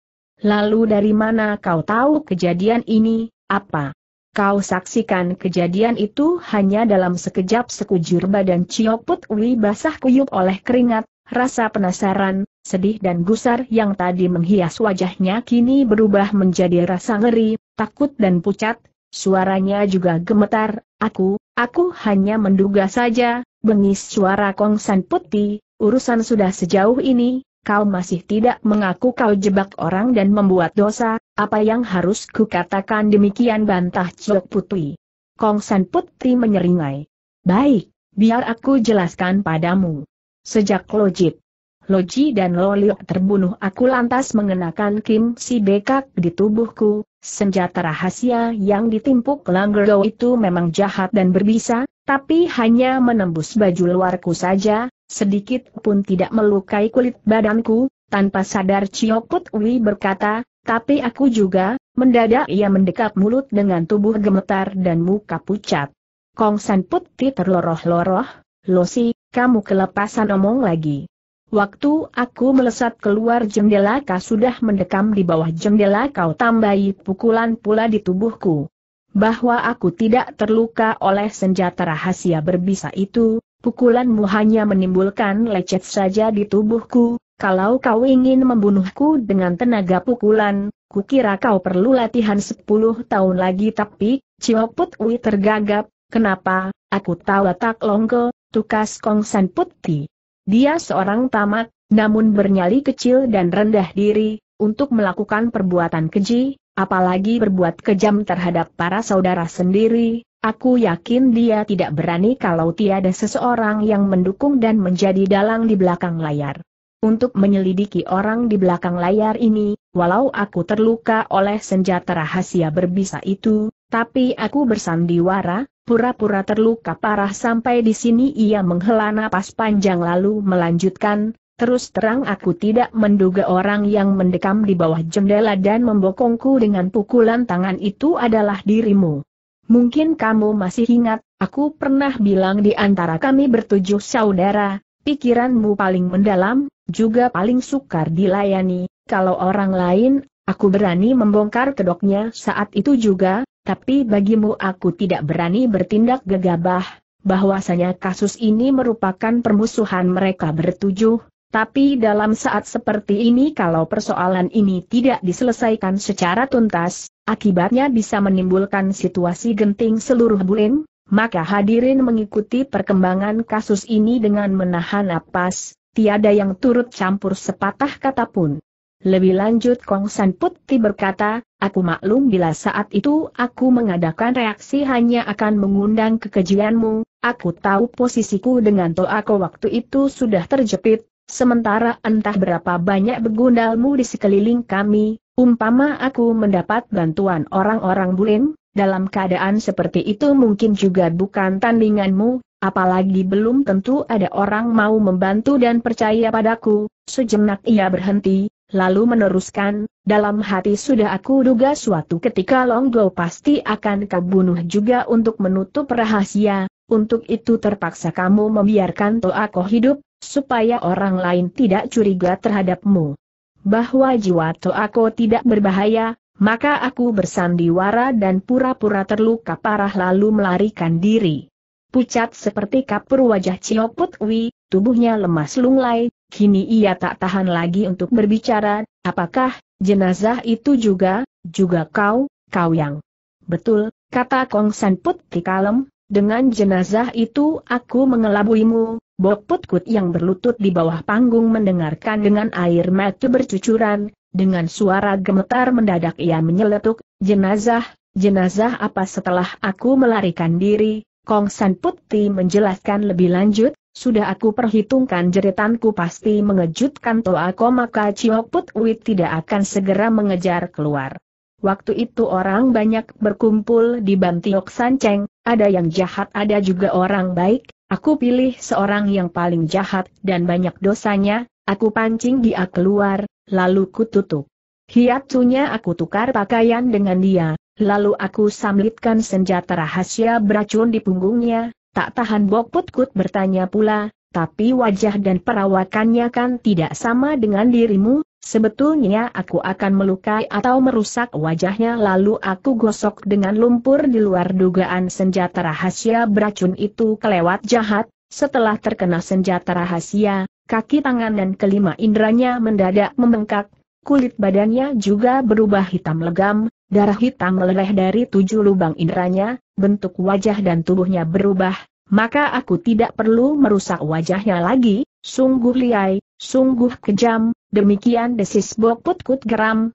Lalu dari mana kau tahu kejadian ini, apa? Kau saksikan kejadian itu hanya dalam sekejap sekujur badan Cioput Wi basah kuyup oleh keringat, rasa penasaran, sedih dan gusar yang tadi menghias wajahnya kini berubah menjadi rasa ngeri, takut dan pucat, suaranya juga gemetar, aku, aku hanya menduga saja, bengis suara Kong San Putih, urusan sudah sejauh ini, kau masih tidak mengaku kau jebak orang dan membuat dosa, apa yang harus kukatakan demikian bantah Ciok Putri. Kong San Putri menyeringai. Baik, biar aku jelaskan padamu. Sejak Lojit, Loji dan Loliok terbunuh aku lantas mengenakan Kim si bekak di tubuhku, senjata rahasia yang ditimpuk Langgergo itu memang jahat dan berbisa, tapi hanya menembus baju luarku saja, sedikit pun tidak melukai kulit badanku, tanpa sadar Cio Put Wi berkata, tapi aku juga, mendadak ia mendekap mulut dengan tubuh gemetar dan muka pucat. Kong San Putih terloroh-loroh, Losi, kamu kelepasan omong lagi. Waktu aku melesat keluar jendela kau sudah mendekam di bawah jendela kau tambahi pukulan pula di tubuhku. Bahwa aku tidak terluka oleh senjata rahasia berbisa itu, pukulanmu hanya menimbulkan lecet saja di tubuhku, kalau kau ingin membunuhku dengan tenaga pukulan, kukira kau perlu latihan sepuluh tahun lagi tapi, Cioput tergagap, kenapa, aku tahu tak longko, tukas Kong San Putti. Dia seorang tamat, namun bernyali kecil dan rendah diri, untuk melakukan perbuatan keji, apalagi berbuat kejam terhadap para saudara sendiri, aku yakin dia tidak berani kalau tiada seseorang yang mendukung dan menjadi dalang di belakang layar. Untuk menyelidiki orang di belakang layar ini, walau aku terluka oleh senjata rahasia berbisa itu, tapi aku bersandiwara, pura-pura terluka parah sampai di sini ia menghela napas panjang lalu melanjutkan, Terus terang aku tidak menduga orang yang mendekam di bawah jendela dan membokongku dengan pukulan tangan itu adalah dirimu. Mungkin kamu masih ingat, aku pernah bilang di antara kami bertujuh saudara, pikiranmu paling mendalam, juga paling sukar dilayani, kalau orang lain, aku berani membongkar kedoknya saat itu juga, tapi bagimu aku tidak berani bertindak gegabah, bahwasanya kasus ini merupakan permusuhan mereka bertujuh, tapi dalam saat seperti ini kalau persoalan ini tidak diselesaikan secara tuntas, akibatnya bisa menimbulkan situasi genting seluruh bulan. maka hadirin mengikuti perkembangan kasus ini dengan menahan napas, tiada yang turut campur sepatah kata pun. Lebih lanjut Kong San Putti berkata, aku maklum bila saat itu aku mengadakan reaksi hanya akan mengundang kekejianmu, aku tahu posisiku dengan Toa Toako waktu itu sudah terjepit, Sementara entah berapa banyak begundalmu di sekeliling kami, umpama aku mendapat bantuan orang-orang bulim, dalam keadaan seperti itu mungkin juga bukan tandinganmu, apalagi belum tentu ada orang mau membantu dan percaya padaku. Sejenak ia berhenti, lalu meneruskan, dalam hati sudah aku duga suatu ketika Longgo pasti akan kau bunuh juga untuk menutup rahasia, untuk itu terpaksa kamu membiarkan Toa Toako hidup, supaya orang lain tidak curiga terhadapmu. Bahwa jiwa Toa Toako tidak berbahaya, maka aku bersandiwara dan pura-pura terluka parah lalu melarikan diri. Pucat seperti kapur wajah Cioput Wi, tubuhnya lemas lunglai, kini ia tak tahan lagi untuk berbicara, apakah, jenazah itu juga, juga kau, kau yang. Betul, kata Kong San Put kalem. Dengan jenazah itu aku mengelabuimu, Bok Putkut yang berlutut di bawah panggung mendengarkan dengan air mata bercucuran, dengan suara gemetar mendadak ia menyeletuk, jenazah, jenazah apa setelah aku melarikan diri, Kong San Putih menjelaskan lebih lanjut, sudah aku perhitungkan jeritanku pasti mengejutkan Toa maka Ciok Putwi tidak akan segera mengejar keluar. Waktu itu orang banyak berkumpul di Bantiok Sanceng, ada yang jahat ada juga orang baik, aku pilih seorang yang paling jahat dan banyak dosanya, aku pancing dia keluar, lalu kututup. Hiatunya aku tukar pakaian dengan dia, lalu aku samlitkan senjata rahasia beracun di punggungnya, tak tahan Bok Putkut bertanya pula, tapi wajah dan perawakannya kan tidak sama dengan dirimu, Sebetulnya aku akan melukai atau merusak wajahnya lalu aku gosok dengan lumpur di luar dugaan senjata rahasia beracun itu kelewat jahat, setelah terkena senjata rahasia, kaki tangan dan kelima indranya mendadak membengkak, kulit badannya juga berubah hitam legam, darah hitam meleleh dari tujuh lubang indranya, bentuk wajah dan tubuhnya berubah, maka aku tidak perlu merusak wajahnya lagi, sungguh liai, Sungguh kejam, demikian desis put Kut geram,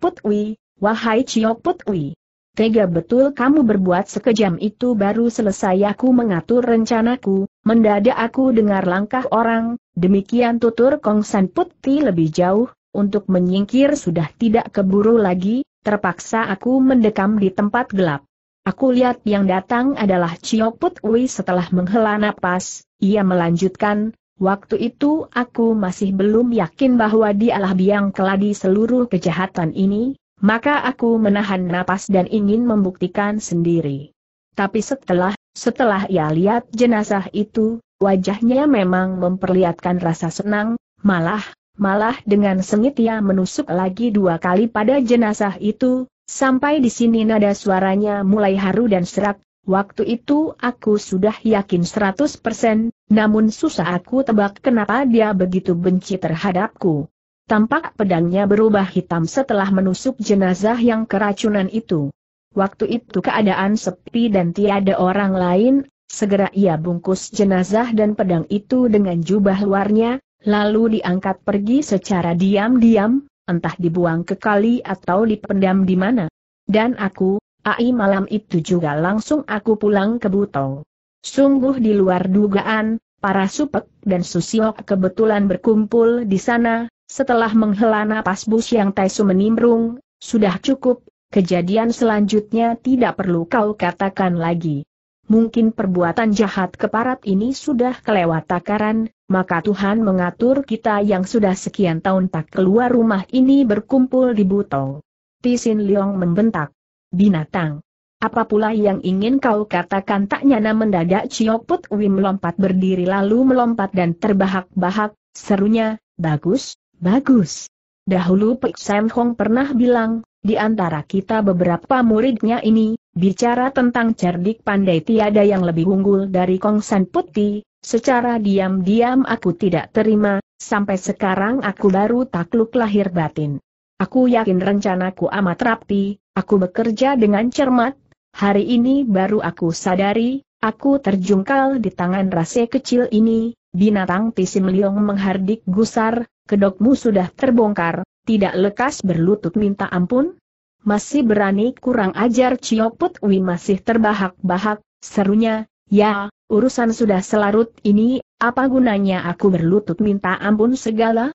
Put Wi, wahai Put Wi. Tega betul kamu berbuat sekejam itu baru selesai aku mengatur rencanaku, mendadak aku dengar langkah orang, demikian tutur Kongsan Putih lebih jauh, untuk menyingkir sudah tidak keburu lagi, terpaksa aku mendekam di tempat gelap. Aku lihat yang datang adalah Put setelah menghela napas, ia melanjutkan, Waktu itu aku masih belum yakin bahwa dialah biang keladi seluruh kejahatan ini, maka aku menahan napas dan ingin membuktikan sendiri. Tapi setelah, setelah ia lihat jenazah itu, wajahnya memang memperlihatkan rasa senang, malah, malah dengan sengit ia menusuk lagi dua kali pada jenazah itu, sampai di sini nada suaranya mulai haru dan serak, Waktu itu aku sudah yakin 100%, namun susah aku tebak kenapa dia begitu benci terhadapku. Tampak pedangnya berubah hitam setelah menusuk jenazah yang keracunan itu. Waktu itu keadaan sepi dan tiada orang lain, segera ia bungkus jenazah dan pedang itu dengan jubah luarnya, lalu diangkat pergi secara diam-diam, entah dibuang ke kali atau dipendam di mana. Dan aku, Ai malam itu juga langsung aku pulang ke Butong. Sungguh di luar dugaan, para Supek dan Susiok kebetulan berkumpul di sana, setelah menghela napas bus yang Taisu menimbrung, sudah cukup, kejadian selanjutnya tidak perlu kau katakan lagi. Mungkin perbuatan jahat keparat ini sudah kelewat takaran, maka Tuhan mengatur kita yang sudah sekian tahun tak keluar rumah ini berkumpul di Butong. Tisin Liong membentak. Binatang. Apa pula yang ingin kau katakan tak nyana mendadak Put Wim melompat berdiri lalu melompat dan terbahak-bahak, serunya, bagus, bagus. Dahulu Pek Sam Hong pernah bilang, di antara kita beberapa muridnya ini, bicara tentang cerdik pandai tiada yang lebih unggul dari Kong San Putih, secara diam-diam aku tidak terima, sampai sekarang aku baru takluk lahir batin. Aku yakin rencanaku amat rapi, aku bekerja dengan cermat, hari ini baru aku sadari, aku terjungkal di tangan rase kecil ini, binatang pisim liong menghardik gusar, kedokmu sudah terbongkar, tidak lekas berlutut minta ampun? Masih berani kurang ajar Ciyoput Wi masih terbahak-bahak, serunya, ya, urusan sudah selarut ini, apa gunanya aku berlutut minta ampun segala?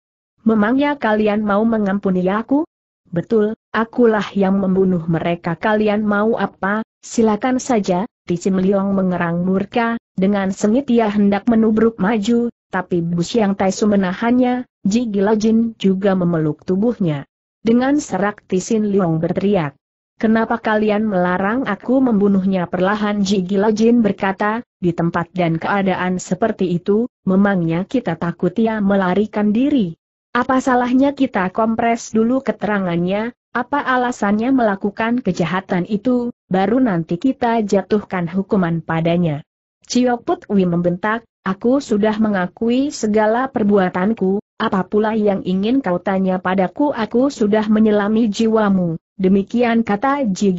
Memangnya kalian mau mengampuni aku? Betul, akulah yang membunuh mereka. Kalian mau apa? Silakan saja, Tisim Liong mengerang murka, dengan sengit ia hendak menubruk maju, tapi bus yang Taisu menahannya, Ji Gilajin juga memeluk tubuhnya. Dengan serak Tisin Liong berteriak. Kenapa kalian melarang aku membunuhnya perlahan Ji Gilajin berkata, di tempat dan keadaan seperti itu, memangnya kita takut ia melarikan diri. Apa salahnya kita kompres dulu keterangannya, apa alasannya melakukan kejahatan itu, baru nanti kita jatuhkan hukuman padanya. Cio Put membentak, aku sudah mengakui segala perbuatanku, apa pula yang ingin kau tanya padaku aku sudah menyelami jiwamu. Demikian kata Ji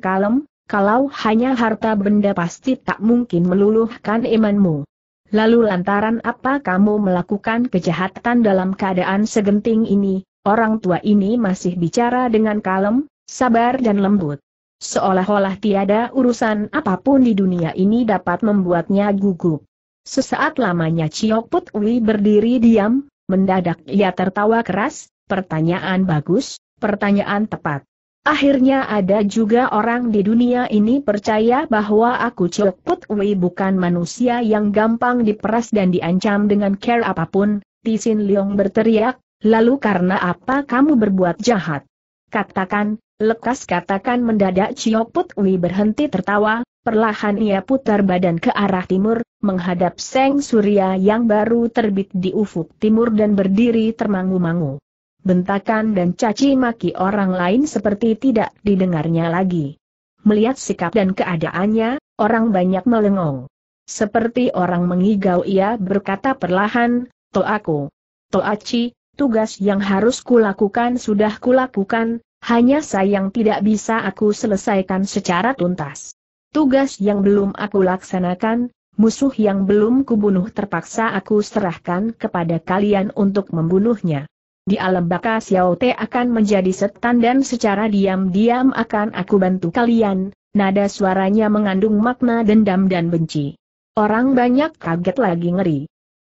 kalem, kalau hanya harta benda pasti tak mungkin meluluhkan imanmu. Lalu lantaran apa kamu melakukan kejahatan dalam keadaan segenting ini, orang tua ini masih bicara dengan kalem, sabar dan lembut. Seolah-olah tiada urusan apapun di dunia ini dapat membuatnya gugup. Sesaat lamanya Chiok Putwi berdiri diam, mendadak ia tertawa keras, pertanyaan bagus, pertanyaan tepat. Akhirnya ada juga orang di dunia ini percaya bahwa aku Chok Put Wei bukan manusia yang gampang diperas dan diancam dengan care apapun, Tisin Leong berteriak, lalu karena apa kamu berbuat jahat? Katakan, lekas katakan mendadak Chok Put Wei berhenti tertawa, perlahan ia putar badan ke arah timur, menghadap Seng Surya yang baru terbit di ufuk timur dan berdiri termangu-mangu bentakan dan caci maki orang lain seperti tidak didengarnya lagi. Melihat sikap dan keadaannya, orang banyak melengong. Seperti orang mengigau ia berkata perlahan, "To aku, to aci, tugas yang harus kulakukan sudah kulakukan, hanya sayang tidak bisa aku selesaikan secara tuntas. Tugas yang belum aku laksanakan, musuh yang belum kubunuh terpaksa aku serahkan kepada kalian untuk membunuhnya di alam baka Xiao Te akan menjadi setan dan secara diam-diam akan aku bantu kalian, nada suaranya mengandung makna dendam dan benci. Orang banyak kaget lagi ngeri.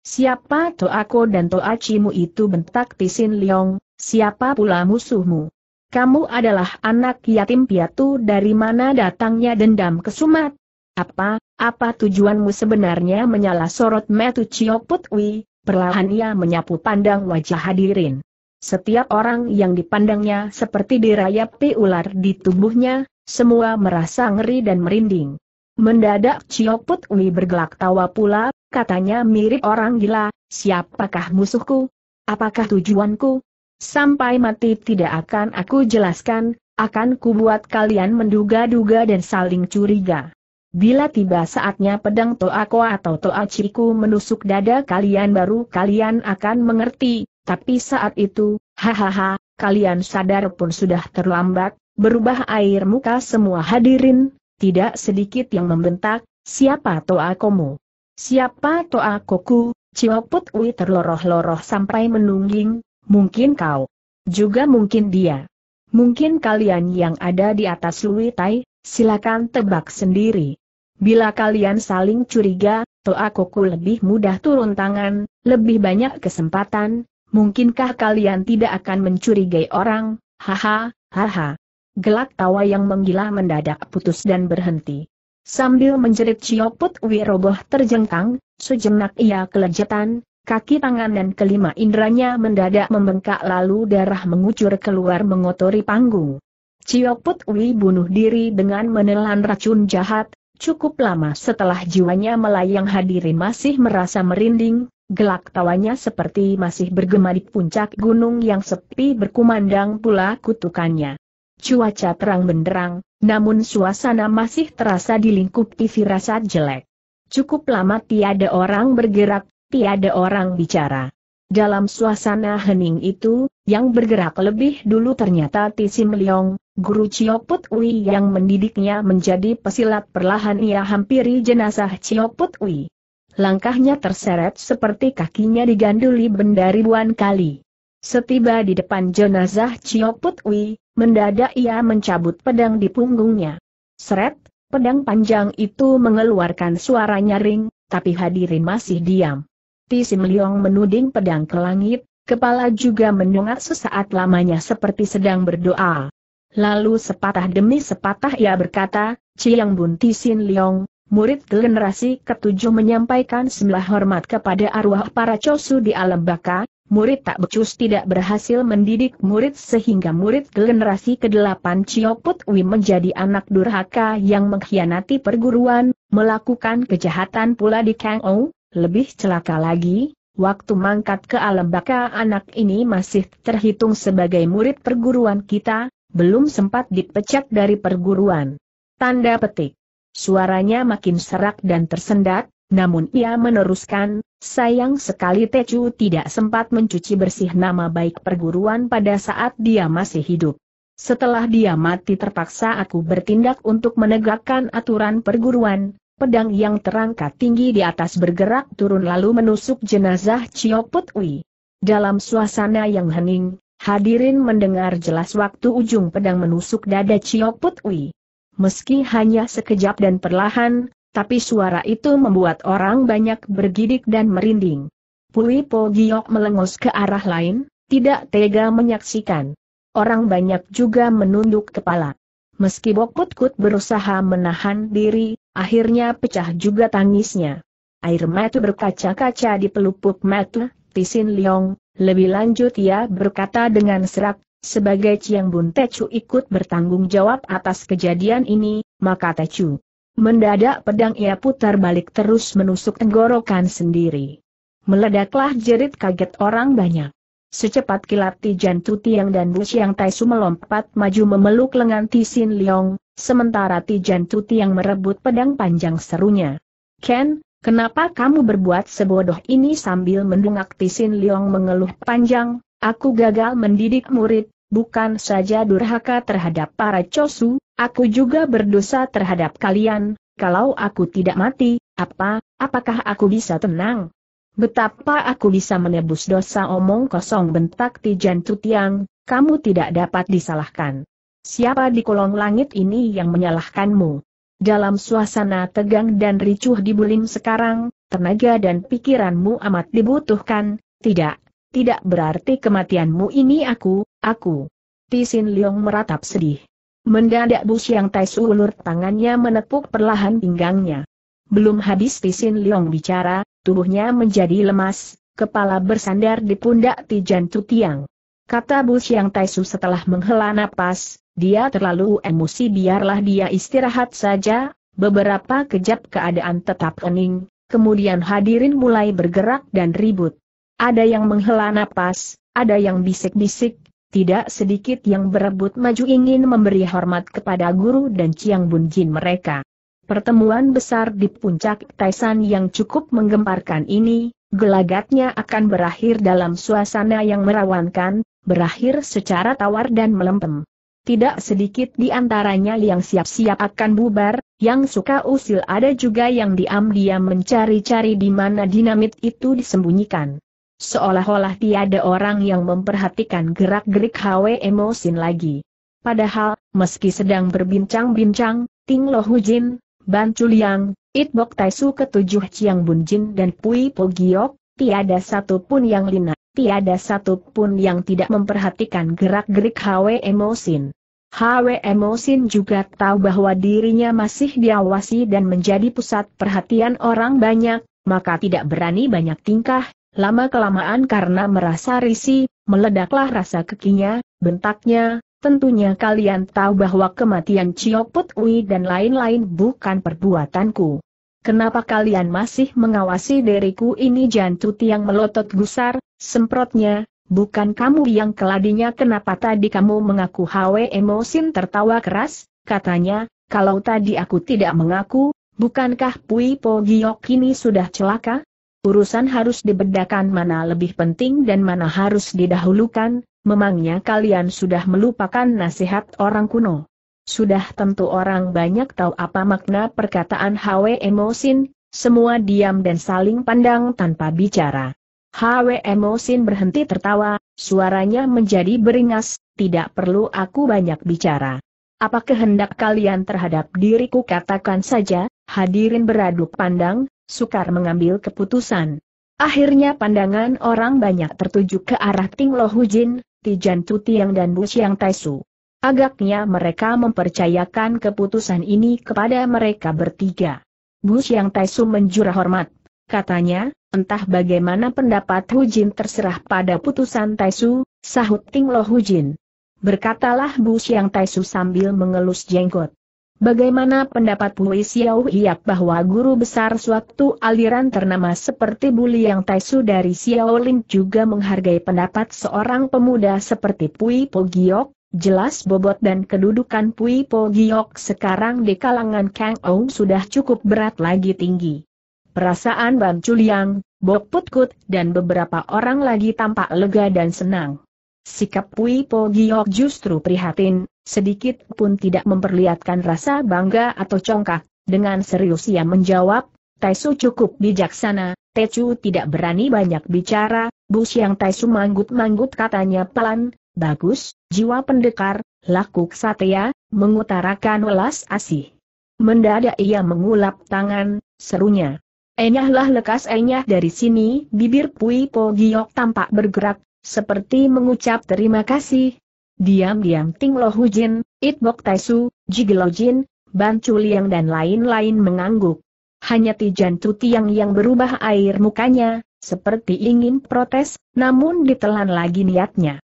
Siapa aku dan acimu itu bentak Tisin Liong, siapa pula musuhmu? Kamu adalah anak yatim piatu dari mana datangnya dendam kesumat? Apa, apa tujuanmu sebenarnya menyala sorot metu Ciok Putwi? Perlahan ia menyapu pandang wajah hadirin. Setiap orang yang dipandangnya seperti dirayapi ular di tubuhnya, semua merasa ngeri dan merinding. Mendadak Cio Put bergelak tawa pula, katanya mirip orang gila, siapakah musuhku? Apakah tujuanku? Sampai mati tidak akan aku jelaskan, akan kubuat kalian menduga-duga dan saling curiga. Bila tiba saatnya pedang Toa Koa atau Toa Ciku menusuk dada kalian baru kalian akan mengerti, tapi saat itu, hahaha, kalian sadar pun sudah terlambat, berubah air muka semua hadirin, tidak sedikit yang membentak, siapa toa komu? Siapa toa koku? Cioput Ui terloroh-loroh sampai menungging, mungkin kau. Juga mungkin dia. Mungkin kalian yang ada di atas Lui Tai, silakan tebak sendiri. Bila kalian saling curiga, Toa Koku lebih mudah turun tangan, lebih banyak kesempatan, mungkinkah kalian tidak akan mencurigai orang, haha, haha. Gelak tawa yang menggila mendadak putus dan berhenti. Sambil menjerit Cioput Wiroboh terjengkang, sejenak ia kelejetan, kaki tangan dan kelima indranya mendadak membengkak lalu darah mengucur keluar mengotori panggung. Cioput Wi bunuh diri dengan menelan racun jahat, cukup lama setelah jiwanya melayang hadirin masih merasa merinding, Gelak tawanya seperti masih bergema di puncak gunung yang sepi berkumandang pula kutukannya. Cuaca terang benderang, namun suasana masih terasa dilingkupi firasat jelek. Cukup lama tiada orang bergerak, tiada orang bicara. Dalam suasana hening itu, yang bergerak lebih dulu ternyata Tisim Leong, guru Chiok Put Ui yang mendidiknya menjadi pesilat perlahan ia hampiri jenazah Chiok Put Ui. Langkahnya terseret seperti kakinya diganduli benda ribuan kali. Setiba di depan jenazah Chiok Putwi, mendadak ia mencabut pedang di punggungnya. Seret, pedang panjang itu mengeluarkan suara nyaring, tapi hadirin masih diam. Ti Sim Leong menuding pedang ke langit, kepala juga menyungat sesaat lamanya seperti sedang berdoa. Lalu sepatah demi sepatah ia berkata, Chiang Bun Ti Sin Leong, murid generasi ketujuh menyampaikan sembelah hormat kepada arwah para cosu di alam baka, murid tak becus tidak berhasil mendidik murid sehingga murid generasi kedelapan 8 Cioput menjadi anak durhaka yang mengkhianati perguruan, melakukan kejahatan pula di Kang Ou, lebih celaka lagi, waktu mangkat ke alam baka anak ini masih terhitung sebagai murid perguruan kita, belum sempat dipecat dari perguruan. Tanda petik Suaranya makin serak dan tersendat, namun ia meneruskan, sayang sekali Tecu tidak sempat mencuci bersih nama baik perguruan pada saat dia masih hidup. Setelah dia mati terpaksa aku bertindak untuk menegakkan aturan perguruan, pedang yang terangkat tinggi di atas bergerak turun lalu menusuk jenazah Cio Putui. Dalam suasana yang hening, hadirin mendengar jelas waktu ujung pedang menusuk dada Cio Putui. Meski hanya sekejap dan perlahan, tapi suara itu membuat orang banyak bergidik dan merinding. Pui Po Giok melengos ke arah lain, tidak tega menyaksikan. Orang banyak juga menunduk kepala. Meski Bok Put berusaha menahan diri, akhirnya pecah juga tangisnya. Air mata berkaca-kaca di pelupuk mata, Tisin Liong, lebih lanjut ia berkata dengan serak, sebagai Ciang Bun Tecu ikut bertanggung jawab atas kejadian ini, maka Tecu mendadak pedang ia putar balik terus menusuk tenggorokan sendiri. Meledaklah jerit kaget orang banyak. Secepat kilat Tijan Tiang dan Busiang Taisu melompat maju memeluk lengan Tisin Liong, sementara Tijan Tiang merebut pedang panjang serunya. Ken, kenapa kamu berbuat sebodoh ini sambil mendungak Tisin Liong mengeluh panjang, Aku gagal mendidik murid, bukan saja durhaka terhadap para cosu, aku juga berdosa terhadap kalian, kalau aku tidak mati, apa, apakah aku bisa tenang? Betapa aku bisa menebus dosa omong kosong bentak Tijan Tutiang, kamu tidak dapat disalahkan. Siapa di kolong langit ini yang menyalahkanmu? Dalam suasana tegang dan ricuh di Bulim sekarang, tenaga dan pikiranmu amat dibutuhkan, tidak, tidak berarti kematianmu ini aku, aku. Tisin Liong meratap sedih. Mendadak Bu Siang Tai Su ulur tangannya menepuk perlahan pinggangnya. Belum habis Tisin Liong bicara, tubuhnya menjadi lemas, kepala bersandar di pundak Tijan Tutiang. Kata Bu Siang Tai Su setelah menghela napas, dia terlalu emosi biarlah dia istirahat saja, beberapa kejap keadaan tetap kening, kemudian hadirin mulai bergerak dan ribut. Ada yang menghela napas, ada yang bisik-bisik, tidak sedikit yang berebut maju ingin memberi hormat kepada guru dan ciang Bun Jin mereka. Pertemuan besar di puncak Taisan yang cukup menggemparkan ini, gelagatnya akan berakhir dalam suasana yang merawankan, berakhir secara tawar dan melempem. Tidak sedikit di antaranya yang siap-siap akan bubar, yang suka usil ada juga yang diam-diam mencari-cari di mana dinamit itu disembunyikan. Seolah-olah tiada orang yang memperhatikan gerak-gerik Hwe Emosin lagi. Padahal, meski sedang berbincang-bincang, Ting Lo Hujin, Ban Chuliang, It Bok Tai Su ketujuh Chiang Bun dan Pui Po Giok, tiada satupun yang lina, tiada satupun yang tidak memperhatikan gerak-gerik Hwe Emosin. Hwe Emosin juga tahu bahwa dirinya masih diawasi dan menjadi pusat perhatian orang banyak, maka tidak berani banyak tingkah, Lama-kelamaan karena merasa risih, meledaklah rasa kekinya, bentaknya, tentunya kalian tahu bahwa kematian Cioput Ui dan lain-lain bukan perbuatanku. Kenapa kalian masih mengawasi diriku ini jantut yang melotot gusar, semprotnya, bukan kamu yang keladinya kenapa tadi kamu mengaku Hwe Emosin tertawa keras, katanya, kalau tadi aku tidak mengaku, bukankah Pui Po Giyok kini sudah celaka? urusan harus dibedakan mana lebih penting dan mana harus didahulukan, memangnya kalian sudah melupakan nasihat orang kuno. Sudah tentu orang banyak tahu apa makna perkataan Hwe Emosin, semua diam dan saling pandang tanpa bicara. Hwe Emosin berhenti tertawa, suaranya menjadi beringas, tidak perlu aku banyak bicara. Apa kehendak kalian terhadap diriku katakan saja, hadirin beradu pandang, sukar mengambil keputusan. Akhirnya pandangan orang banyak tertuju ke arah Ting Lo Hujin, Tijan Tutiang dan Bu Xiang Taisu. Agaknya mereka mempercayakan keputusan ini kepada mereka bertiga. Bu Xiang Taisu menjurah hormat. Katanya, entah bagaimana pendapat Hujin terserah pada putusan Taisu, sahut Ting Lo Hujin. Berkatalah Bu Xiang Taisu sambil mengelus jenggot. Bagaimana pendapat Hui Xiao Hiap bahwa guru besar suatu aliran ternama seperti Buliang Taisu dari Xiaolin juga menghargai pendapat seorang pemuda seperti Pui Po Giok? Jelas bobot dan kedudukan Pui Po Giok sekarang di kalangan Kang Ong sudah cukup berat lagi tinggi. Perasaan Ban Chuliang, Bob Putkut, dan beberapa orang lagi tampak lega dan senang. Sikap Pui Po Giok justru prihatin, sedikit pun tidak memperlihatkan rasa bangga atau congkak, dengan serius ia menjawab, Taisu cukup bijaksana, Tecu tidak berani banyak bicara, Bu Siang Taisu manggut-manggut katanya pelan, bagus, jiwa pendekar, laku satya, mengutarakan welas asih. Mendadak ia mengulap tangan, serunya. Enyahlah lekas enyah dari sini, bibir Pui Po Giok tampak bergerak, seperti mengucap terima kasih. Diam-diam Ting Lo Jin, It Bok Taisu, Lo Jin, Ban Chuliang dan lain-lain mengangguk. Hanya Tijan Tutiang yang berubah air mukanya, seperti ingin protes, namun ditelan lagi niatnya.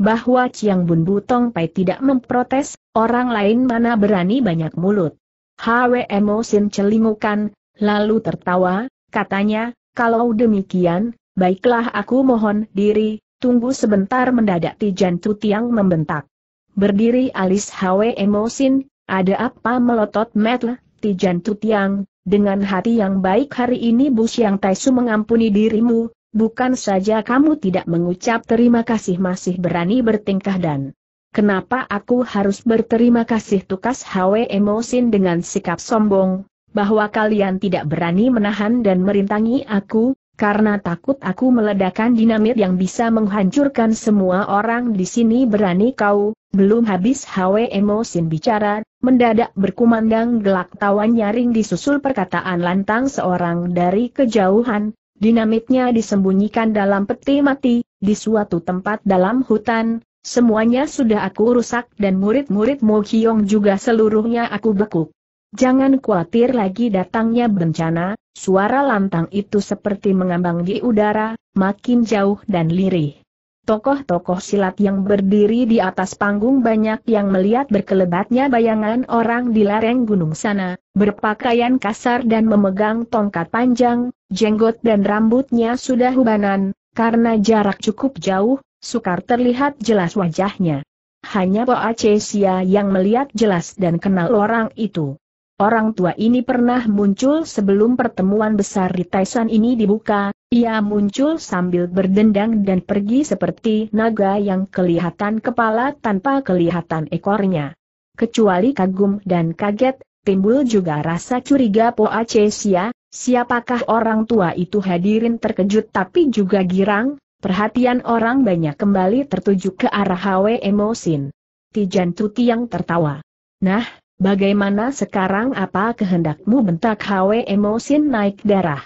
Bahwa Chiang Bun Butong Pai tidak memprotes, orang lain mana berani banyak mulut. HWMO Sin celingukan, lalu tertawa, katanya, kalau demikian, baiklah aku mohon diri, Tunggu sebentar mendadak Tijan Tutiang membentak. Berdiri alis Hwe Emosin, ada apa melotot metle, Tijan Tutiang, dengan hati yang baik hari ini Bu Siang Taisu mengampuni dirimu, bukan saja kamu tidak mengucap terima kasih masih berani bertingkah dan Kenapa aku harus berterima kasih tukas Hwe Emosin dengan sikap sombong, bahwa kalian tidak berani menahan dan merintangi aku, karena takut aku meledakan dinamit yang bisa menghancurkan semua orang di sini berani kau, belum habis Hwe Emosin bicara, mendadak berkumandang gelak tawa nyaring disusul perkataan lantang seorang dari kejauhan, dinamitnya disembunyikan dalam peti mati, di suatu tempat dalam hutan, semuanya sudah aku rusak dan murid-murid Mo Kiong juga seluruhnya aku bekuk. Jangan khawatir lagi datangnya bencana, Suara lantang itu seperti mengambang di udara, makin jauh dan lirih. Tokoh-tokoh silat yang berdiri di atas panggung banyak yang melihat berkelebatnya bayangan orang di lereng gunung sana, berpakaian kasar dan memegang tongkat panjang, jenggot dan rambutnya sudah hubanan, karena jarak cukup jauh, sukar terlihat jelas wajahnya. Hanya Poa Cesia yang melihat jelas dan kenal orang itu. Orang tua ini pernah muncul sebelum pertemuan besar di Taisan ini dibuka, ia muncul sambil berdendang dan pergi seperti naga yang kelihatan kepala tanpa kelihatan ekornya. Kecuali kagum dan kaget, timbul juga rasa curiga Po Acesia, siapakah orang tua itu hadirin terkejut tapi juga girang, perhatian orang banyak kembali tertuju ke arah Hwe Emosin. Tijan Tuti yang tertawa. Nah, Bagaimana sekarang apa kehendakmu bentak Hwe Emosin naik darah?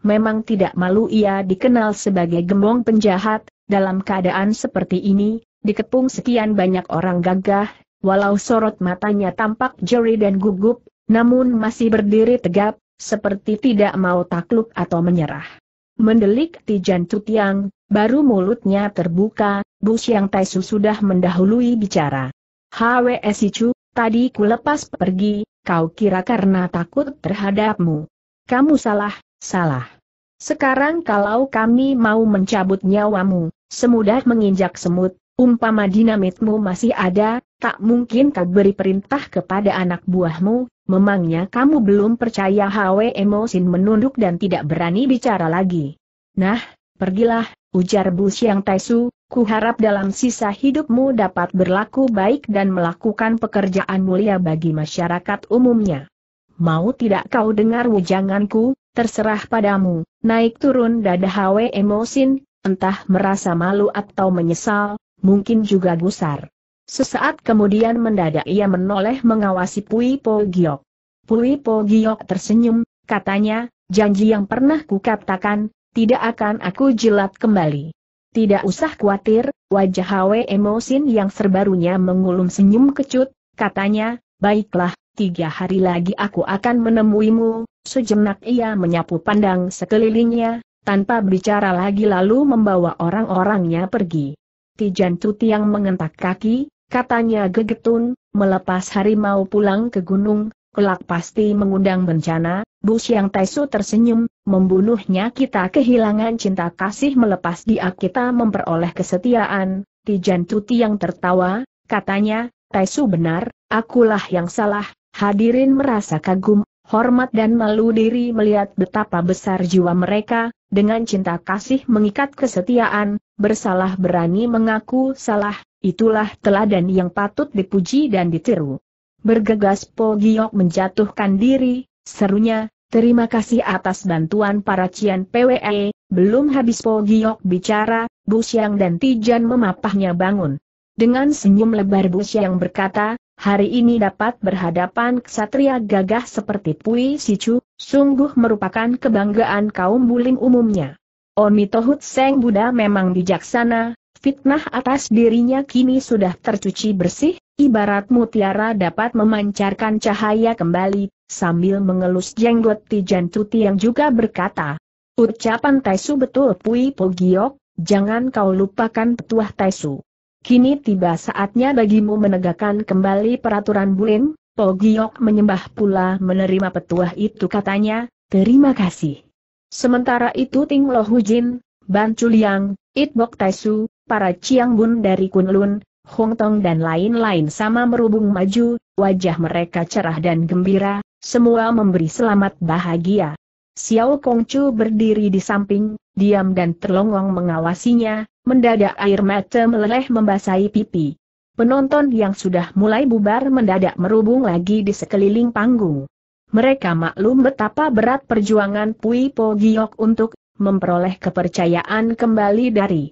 Memang tidak malu ia dikenal sebagai gembong penjahat, dalam keadaan seperti ini, dikepung sekian banyak orang gagah, walau sorot matanya tampak jeri dan gugup, namun masih berdiri tegap, seperti tidak mau takluk atau menyerah. Mendelik Tijan Tutiang, baru mulutnya terbuka, Bu Siang Taisu sudah mendahului bicara. HWS Icu, Tadi ku lepas pergi, kau kira karena takut terhadapmu. Kamu salah, salah. Sekarang kalau kami mau mencabut nyawamu, semudah menginjak semut, umpama dinamitmu masih ada, tak mungkin kau beri perintah kepada anak buahmu, memangnya kamu belum percaya Hwe Emosin menunduk dan tidak berani bicara lagi. Nah, pergilah, ujar Bu Siang Taisu, Kuharap dalam sisa hidupmu dapat berlaku baik dan melakukan pekerjaan mulia bagi masyarakat umumnya. Mau tidak kau dengar wujanganku, terserah padamu, naik turun dada Hwe Emosin, entah merasa malu atau menyesal, mungkin juga gusar. Sesaat kemudian mendadak ia menoleh mengawasi Pui Po Giok. Pui Po Giok tersenyum, katanya, janji yang pernah ku katakan, tidak akan aku jilat kembali. Tidak usah khawatir, wajah Hwe Emosin yang serbarunya mengulum senyum kecut, katanya, baiklah, tiga hari lagi aku akan menemuimu, sejenak ia menyapu pandang sekelilingnya, tanpa bicara lagi lalu membawa orang-orangnya pergi. Tijan Tuti yang mengentak kaki, katanya gegetun, melepas harimau pulang ke gunung, kelak pasti mengundang bencana, Bu Xiang Taisu tersenyum, membunuhnya kita kehilangan cinta kasih melepas dia kita memperoleh kesetiaan, Tijan Tuti yang tertawa, katanya, Taisu benar, akulah yang salah, hadirin merasa kagum, hormat dan malu diri melihat betapa besar jiwa mereka, dengan cinta kasih mengikat kesetiaan, bersalah berani mengaku salah, itulah teladan yang patut dipuji dan ditiru. Bergegas Po Giok menjatuhkan diri, serunya, terima kasih atas bantuan para Cian PWE, belum habis Po Giok bicara, Bu Siang dan Tijan memapahnya bangun. Dengan senyum lebar Bu Siang berkata, hari ini dapat berhadapan ksatria gagah seperti Pui Sicu, sungguh merupakan kebanggaan kaum buling umumnya. Oni Tohut Seng Buddha memang bijaksana, fitnah atas dirinya kini sudah tercuci bersih, ibarat mutiara dapat memancarkan cahaya kembali, sambil mengelus jenggot Tijan Tuti yang juga berkata, Ucapan Taisu betul Pui Pogiok, jangan kau lupakan petuah Taisu. Kini tiba saatnya bagimu menegakkan kembali peraturan Bulim, Pogiok menyembah pula menerima petuah itu katanya, terima kasih. Sementara itu Ting Lo Jin, Ban Chuliang, It Bok Taisu, para Ciang Bun dari Kunlun, Hong Tong dan lain-lain sama merubung maju, wajah mereka cerah dan gembira, semua memberi selamat bahagia. Xiao Kongcu berdiri di samping, diam dan terlongong mengawasinya, mendadak air mata meleleh membasahi pipi. Penonton yang sudah mulai bubar mendadak merubung lagi di sekeliling panggung. Mereka maklum betapa berat perjuangan Pui Po Giok untuk memperoleh kepercayaan kembali dari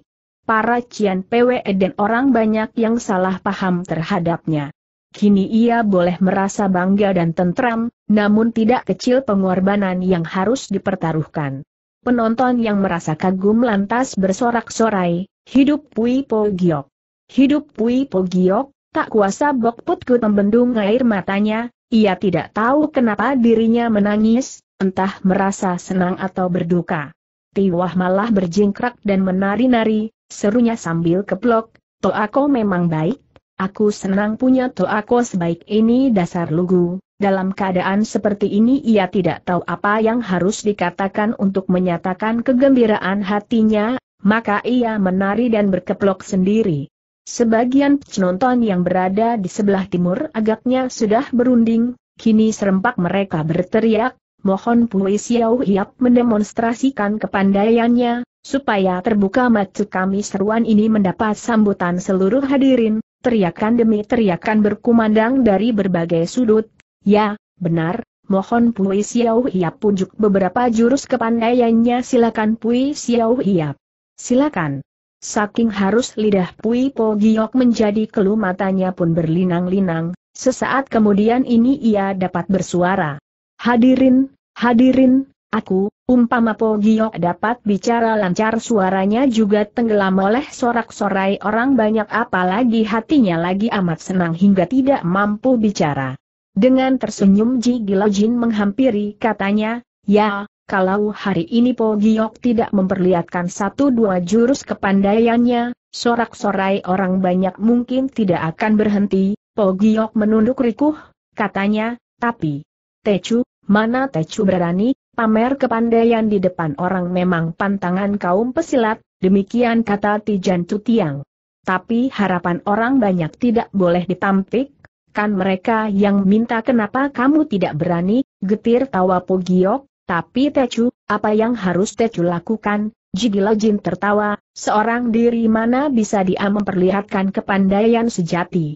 para Cian PWE dan orang banyak yang salah paham terhadapnya. Kini ia boleh merasa bangga dan tentram, namun tidak kecil pengorbanan yang harus dipertaruhkan. Penonton yang merasa kagum lantas bersorak-sorai, hidup Pui Po Giok. Hidup Pui Po Giok, tak kuasa Bok Putku membendung air matanya, ia tidak tahu kenapa dirinya menangis, entah merasa senang atau berduka. Tiwah malah berjingkrak dan menari-nari, Serunya sambil keplok, Toako memang baik, aku senang punya Toako sebaik ini dasar lugu, dalam keadaan seperti ini ia tidak tahu apa yang harus dikatakan untuk menyatakan kegembiraan hatinya, maka ia menari dan berkeplok sendiri. Sebagian penonton yang berada di sebelah timur agaknya sudah berunding, kini serempak mereka berteriak, Mohon Pui Xiao Hiap mendemonstrasikan kepandaiannya, supaya terbuka mata kami seruan ini mendapat sambutan seluruh hadirin, teriakan demi teriakan berkumandang dari berbagai sudut. Ya, benar, mohon Pui Xiao Hiap punjuk beberapa jurus kepandaiannya silakan Pui Xiao Hiap. Silakan. Saking harus lidah Pui Po Giok menjadi kelumatannya pun berlinang-linang, sesaat kemudian ini ia dapat bersuara. Hadirin, hadirin, aku, umpama Po Gio dapat bicara lancar suaranya juga tenggelam oleh sorak-sorai orang banyak apalagi hatinya lagi amat senang hingga tidak mampu bicara. Dengan tersenyum Ji Gilojin menghampiri katanya, ya, kalau hari ini Po Gio tidak memperlihatkan satu dua jurus kepandaiannya, sorak-sorai orang banyak mungkin tidak akan berhenti, Po Gio menunduk rikuh, katanya, tapi, Tecu, mana Tecu berani, pamer kepandaian di depan orang memang pantangan kaum pesilat, demikian kata Tijan Tutiang. Tapi harapan orang banyak tidak boleh ditampik, kan mereka yang minta kenapa kamu tidak berani, getir tawa Pogiok, tapi Tecu, apa yang harus Tecu lakukan? Jigilajin Jin tertawa, seorang diri mana bisa dia memperlihatkan kepandaian sejati.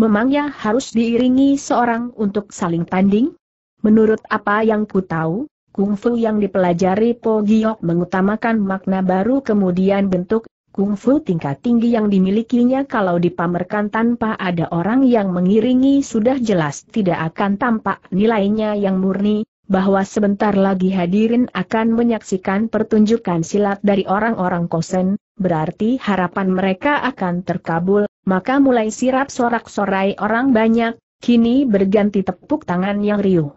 Memangnya harus diiringi seorang untuk saling tanding? Menurut apa yang ku tahu, kungfu yang dipelajari Po Giok mengutamakan makna baru kemudian bentuk, kungfu tingkat tinggi yang dimilikinya kalau dipamerkan tanpa ada orang yang mengiringi sudah jelas tidak akan tampak nilainya yang murni, bahwa sebentar lagi hadirin akan menyaksikan pertunjukan silat dari orang-orang kosen, berarti harapan mereka akan terkabul, maka mulai sirap sorak-sorai orang banyak, kini berganti tepuk tangan yang riuh.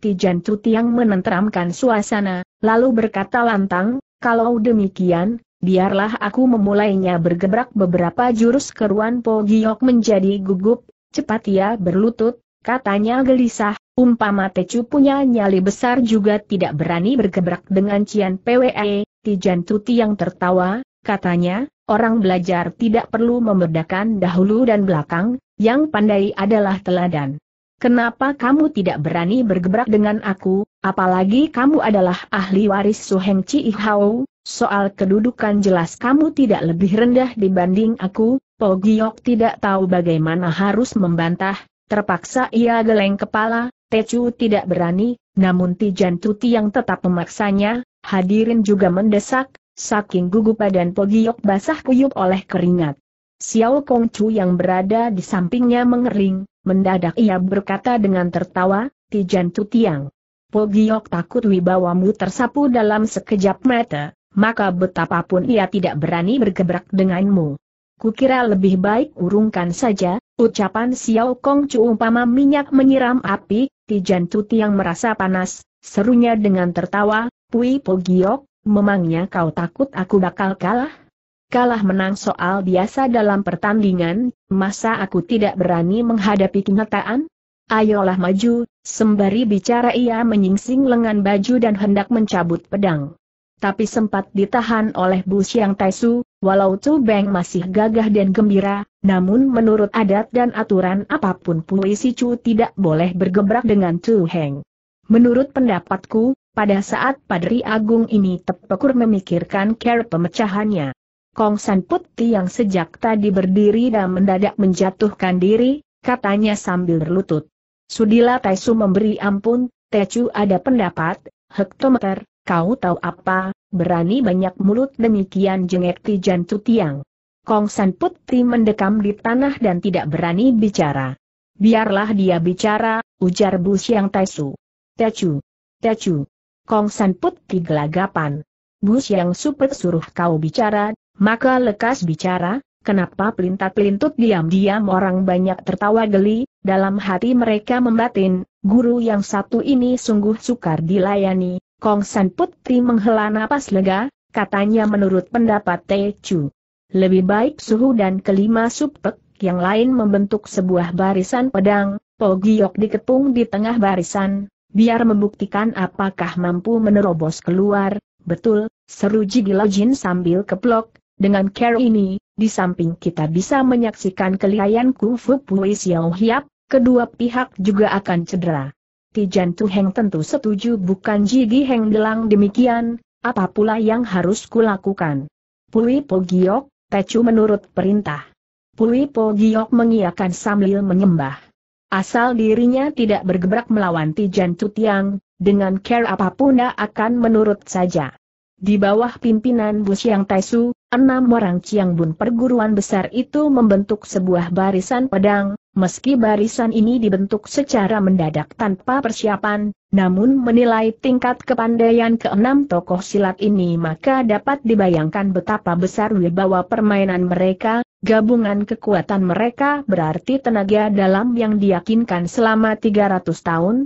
Tijan Tutiang menenteramkan suasana, lalu berkata lantang, kalau demikian, biarlah aku memulainya bergebrak beberapa jurus keruan Po Giok menjadi gugup, cepat ia berlutut, katanya gelisah, umpama Tecu punya nyali besar juga tidak berani bergebrak dengan Cian PWE, Tijan Tutiang tertawa, katanya, orang belajar tidak perlu membedakan dahulu dan belakang, yang pandai adalah teladan. Kenapa kamu tidak berani bergebrak dengan aku, apalagi kamu adalah ahli waris Suheng Chi Hao, soal kedudukan jelas kamu tidak lebih rendah dibanding aku, Po Giok tidak tahu bagaimana harus membantah, terpaksa ia geleng kepala, Chu tidak berani, namun Tijan Tuti yang tetap memaksanya, hadirin juga mendesak, saking gugup badan Po Giok basah kuyup oleh keringat. Xiao Kong Chu yang berada di sampingnya mengering, Mendadak ia berkata dengan tertawa, Tijan Tutiang. Pogiok takut wibawamu tersapu dalam sekejap mata, maka betapapun ia tidak berani bergebrak denganmu. Kukira lebih baik urungkan saja, ucapan Xiao Kong Chu umpama minyak menyiram api, Tijan Tutiang merasa panas, serunya dengan tertawa, Pui Pogiok, memangnya kau takut aku bakal kalah? kalah menang soal biasa dalam pertandingan, masa aku tidak berani menghadapi kenyataan? Ayolah maju, sembari bicara ia menyingsing lengan baju dan hendak mencabut pedang. Tapi sempat ditahan oleh Bu Xiang Taisu, walau Tu Beng masih gagah dan gembira, namun menurut adat dan aturan apapun puisi Chu tidak boleh bergebrak dengan Tu Heng. Menurut pendapatku, pada saat Padri Agung ini tepekur memikirkan care pemecahannya. Kong San Putih yang sejak tadi berdiri dan mendadak menjatuhkan diri, katanya sambil berlutut. Sudila Taisu memberi ampun, Tecu ada pendapat, hektometer, kau tahu apa, berani banyak mulut demikian jengek Tijan Kong San Putih mendekam di tanah dan tidak berani bicara. Biarlah dia bicara, ujar Bu Siang Taisu. Tecu, Tecu. San Putih gelagapan. Bu Siang Super suruh kau bicara, maka lekas bicara, kenapa pelintat-pelintut diam-diam orang banyak tertawa geli, dalam hati mereka membatin, guru yang satu ini sungguh sukar dilayani, Kong San Putri menghela napas lega, katanya menurut pendapat Te Chu. Lebih baik suhu dan kelima subpek yang lain membentuk sebuah barisan pedang, Pogiok dikepung di tengah barisan, biar membuktikan apakah mampu menerobos keluar, betul, seru Jin sambil keplok, dengan care ini, di samping kita bisa menyaksikan kelihayan kung kungfu Pui Xiao Hiap, kedua pihak juga akan cedera. Tijan Heng tentu setuju bukan Jigi Heng bilang demikian, apa pula yang harus kulakukan? Pui Po Giok, Tecu menurut perintah. Pui Po Giok mengiakan sambil menyembah. Asal dirinya tidak bergebrak melawan Tijan Tiang, dengan care apapun akan menurut saja. Di bawah pimpinan Bu Xiang Taisu, enam orang Chiang Bun perguruan besar itu membentuk sebuah barisan pedang, meski barisan ini dibentuk secara mendadak tanpa persiapan, namun menilai tingkat kepandaian keenam tokoh silat ini maka dapat dibayangkan betapa besar wibawa permainan mereka, gabungan kekuatan mereka berarti tenaga dalam yang diyakinkan selama 300 tahun,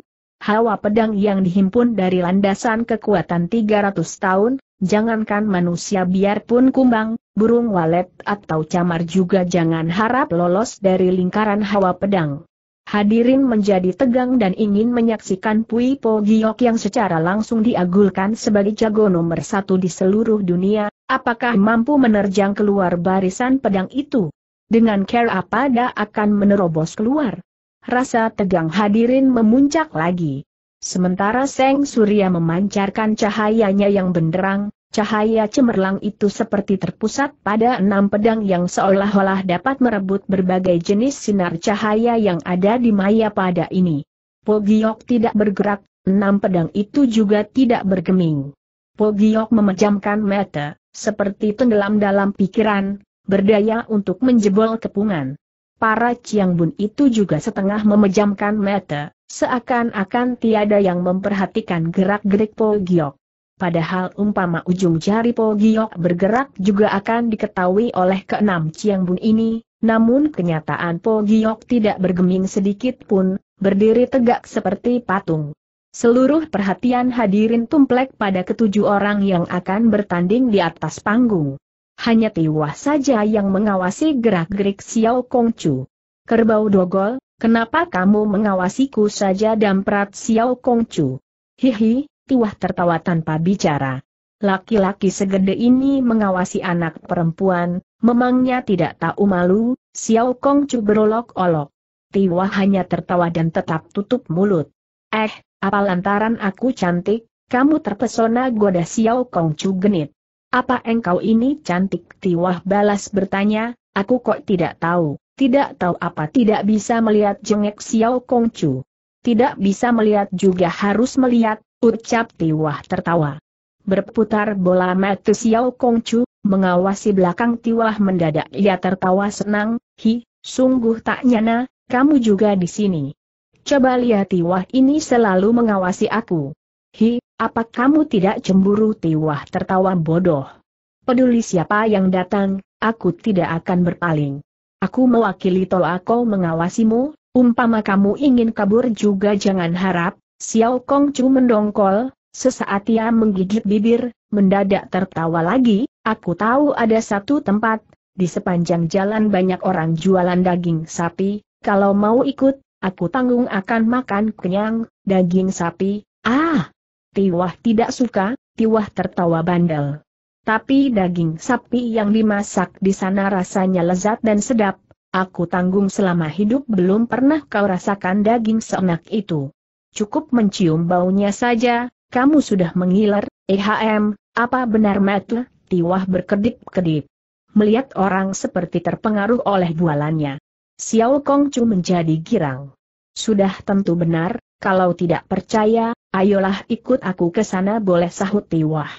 hawa pedang yang dihimpun dari landasan kekuatan 300 tahun, jangankan manusia biarpun kumbang, burung walet atau camar juga jangan harap lolos dari lingkaran hawa pedang. Hadirin menjadi tegang dan ingin menyaksikan Pui Po Giok yang secara langsung diagulkan sebagai jago nomor satu di seluruh dunia, apakah mampu menerjang keluar barisan pedang itu? Dengan care apa dia akan menerobos keluar? Rasa tegang hadirin memuncak lagi. Sementara Seng Surya memancarkan cahayanya yang benderang, cahaya cemerlang itu seperti terpusat pada enam pedang yang seolah-olah dapat merebut berbagai jenis sinar cahaya yang ada di maya pada ini. Pogiok tidak bergerak, enam pedang itu juga tidak bergeming. Pogiok memejamkan mata, seperti tenggelam dalam pikiran, berdaya untuk menjebol kepungan. Para Bun itu juga setengah memejamkan mata, Seakan-akan tiada yang memperhatikan gerak-gerik Po Giok. Padahal umpama ujung jari Po Giok bergerak juga akan diketahui oleh keenam Chiang Bun ini, namun kenyataan Po Giok tidak bergeming sedikit pun, berdiri tegak seperti patung. Seluruh perhatian hadirin tumplek pada ketujuh orang yang akan bertanding di atas panggung. Hanya Tiwah saja yang mengawasi gerak-gerik Xiao Kongcu. Kerbau dogol, Kenapa kamu mengawasiku saja dan damprat Xiao Kongcu? Hihi, Tiwah tertawa tanpa bicara. Laki-laki segede ini mengawasi anak perempuan, memangnya tidak tahu malu, Xiao Kongcu berolok-olok. Tiwah hanya tertawa dan tetap tutup mulut. Eh, apa lantaran aku cantik, kamu terpesona goda Xiao Kongcu genit. Apa engkau ini cantik? Tiwah balas bertanya, aku kok tidak tahu. Tidak tahu apa tidak bisa melihat jengek Xiao Chu. Tidak bisa melihat juga harus melihat, ucap Tiwah tertawa. Berputar bola mata Xiao Chu, mengawasi belakang Tiwah mendadak ia tertawa senang, hi, sungguh tak nyana, kamu juga di sini. Coba lihat Tiwah ini selalu mengawasi aku. Hi, apa kamu tidak cemburu Tiwah tertawa bodoh? Peduli siapa yang datang, aku tidak akan berpaling. Aku mewakili aku mengawasimu, umpama kamu ingin kabur juga jangan harap, Xiao Kong Chu mendongkol, sesaat ia menggigit bibir, mendadak tertawa lagi, aku tahu ada satu tempat, di sepanjang jalan banyak orang jualan daging sapi, kalau mau ikut, aku tanggung akan makan kenyang, daging sapi, ah! Tiwah tidak suka, Tiwah tertawa bandel tapi daging sapi yang dimasak di sana rasanya lezat dan sedap, aku tanggung selama hidup belum pernah kau rasakan daging seenak itu. Cukup mencium baunya saja, kamu sudah mengiler, ehm, apa benar matu, tiwah berkedip-kedip. Melihat orang seperti terpengaruh oleh bualannya. Xiao Kongcu menjadi girang. Sudah tentu benar, kalau tidak percaya, ayolah ikut aku ke sana boleh sahut tiwah.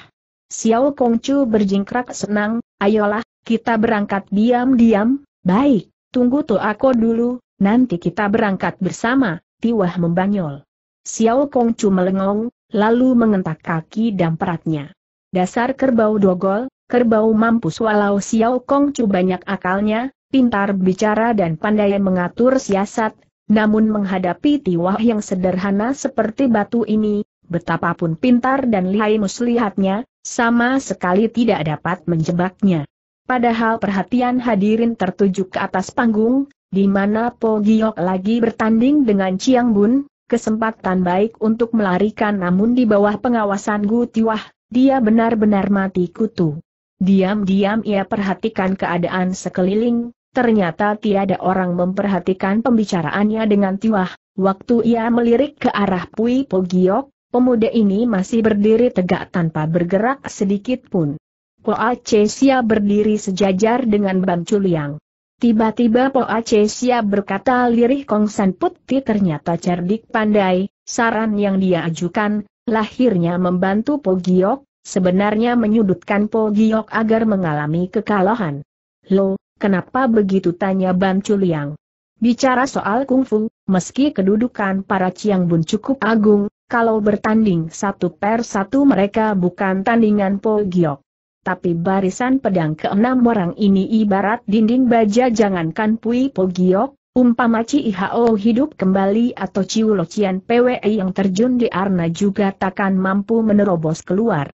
Xiao Kongcu berjingkrak senang, ayolah, kita berangkat diam-diam, baik, tunggu tuh aku dulu, nanti kita berangkat bersama, Tiwah membanyol. Xiao Kongcu melengong, lalu mengentak kaki dan peratnya. Dasar kerbau dogol, kerbau mampus walau Xiao Kongcu banyak akalnya, pintar bicara dan pandai mengatur siasat, namun menghadapi Tiwah yang sederhana seperti batu ini, betapapun pintar dan lihai muslihatnya, sama sekali tidak dapat menjebaknya. Padahal perhatian hadirin tertuju ke atas panggung, di mana Po Giok lagi bertanding dengan Chiang Bun, kesempatan baik untuk melarikan namun di bawah pengawasan Gu Tiwah, dia benar-benar mati kutu. Diam-diam ia perhatikan keadaan sekeliling, ternyata tiada orang memperhatikan pembicaraannya dengan Tiwah, waktu ia melirik ke arah Pui Po Giok, Pemuda ini masih berdiri tegak tanpa bergerak sedikit pun. Poa Cesia berdiri sejajar dengan Bang Chuliang. Tiba-tiba Poa Cesia berkata lirih Kong San Putti ternyata cerdik pandai, saran yang dia ajukan, lahirnya membantu Po Giok, sebenarnya menyudutkan Po Giok agar mengalami kekalahan. Loh, Kenapa begitu tanya Ban Chuliang? Bicara soal kungfu, meski kedudukan para Ciang Bun cukup agung, kalau bertanding satu per satu mereka bukan tandingan Po Giok. Tapi barisan pedang keenam orang ini ibarat dinding baja jangankan Pui Po Giok, umpama Ci Ihao hidup kembali atau Ciu Locian PWE yang terjun di Arna juga takkan mampu menerobos keluar.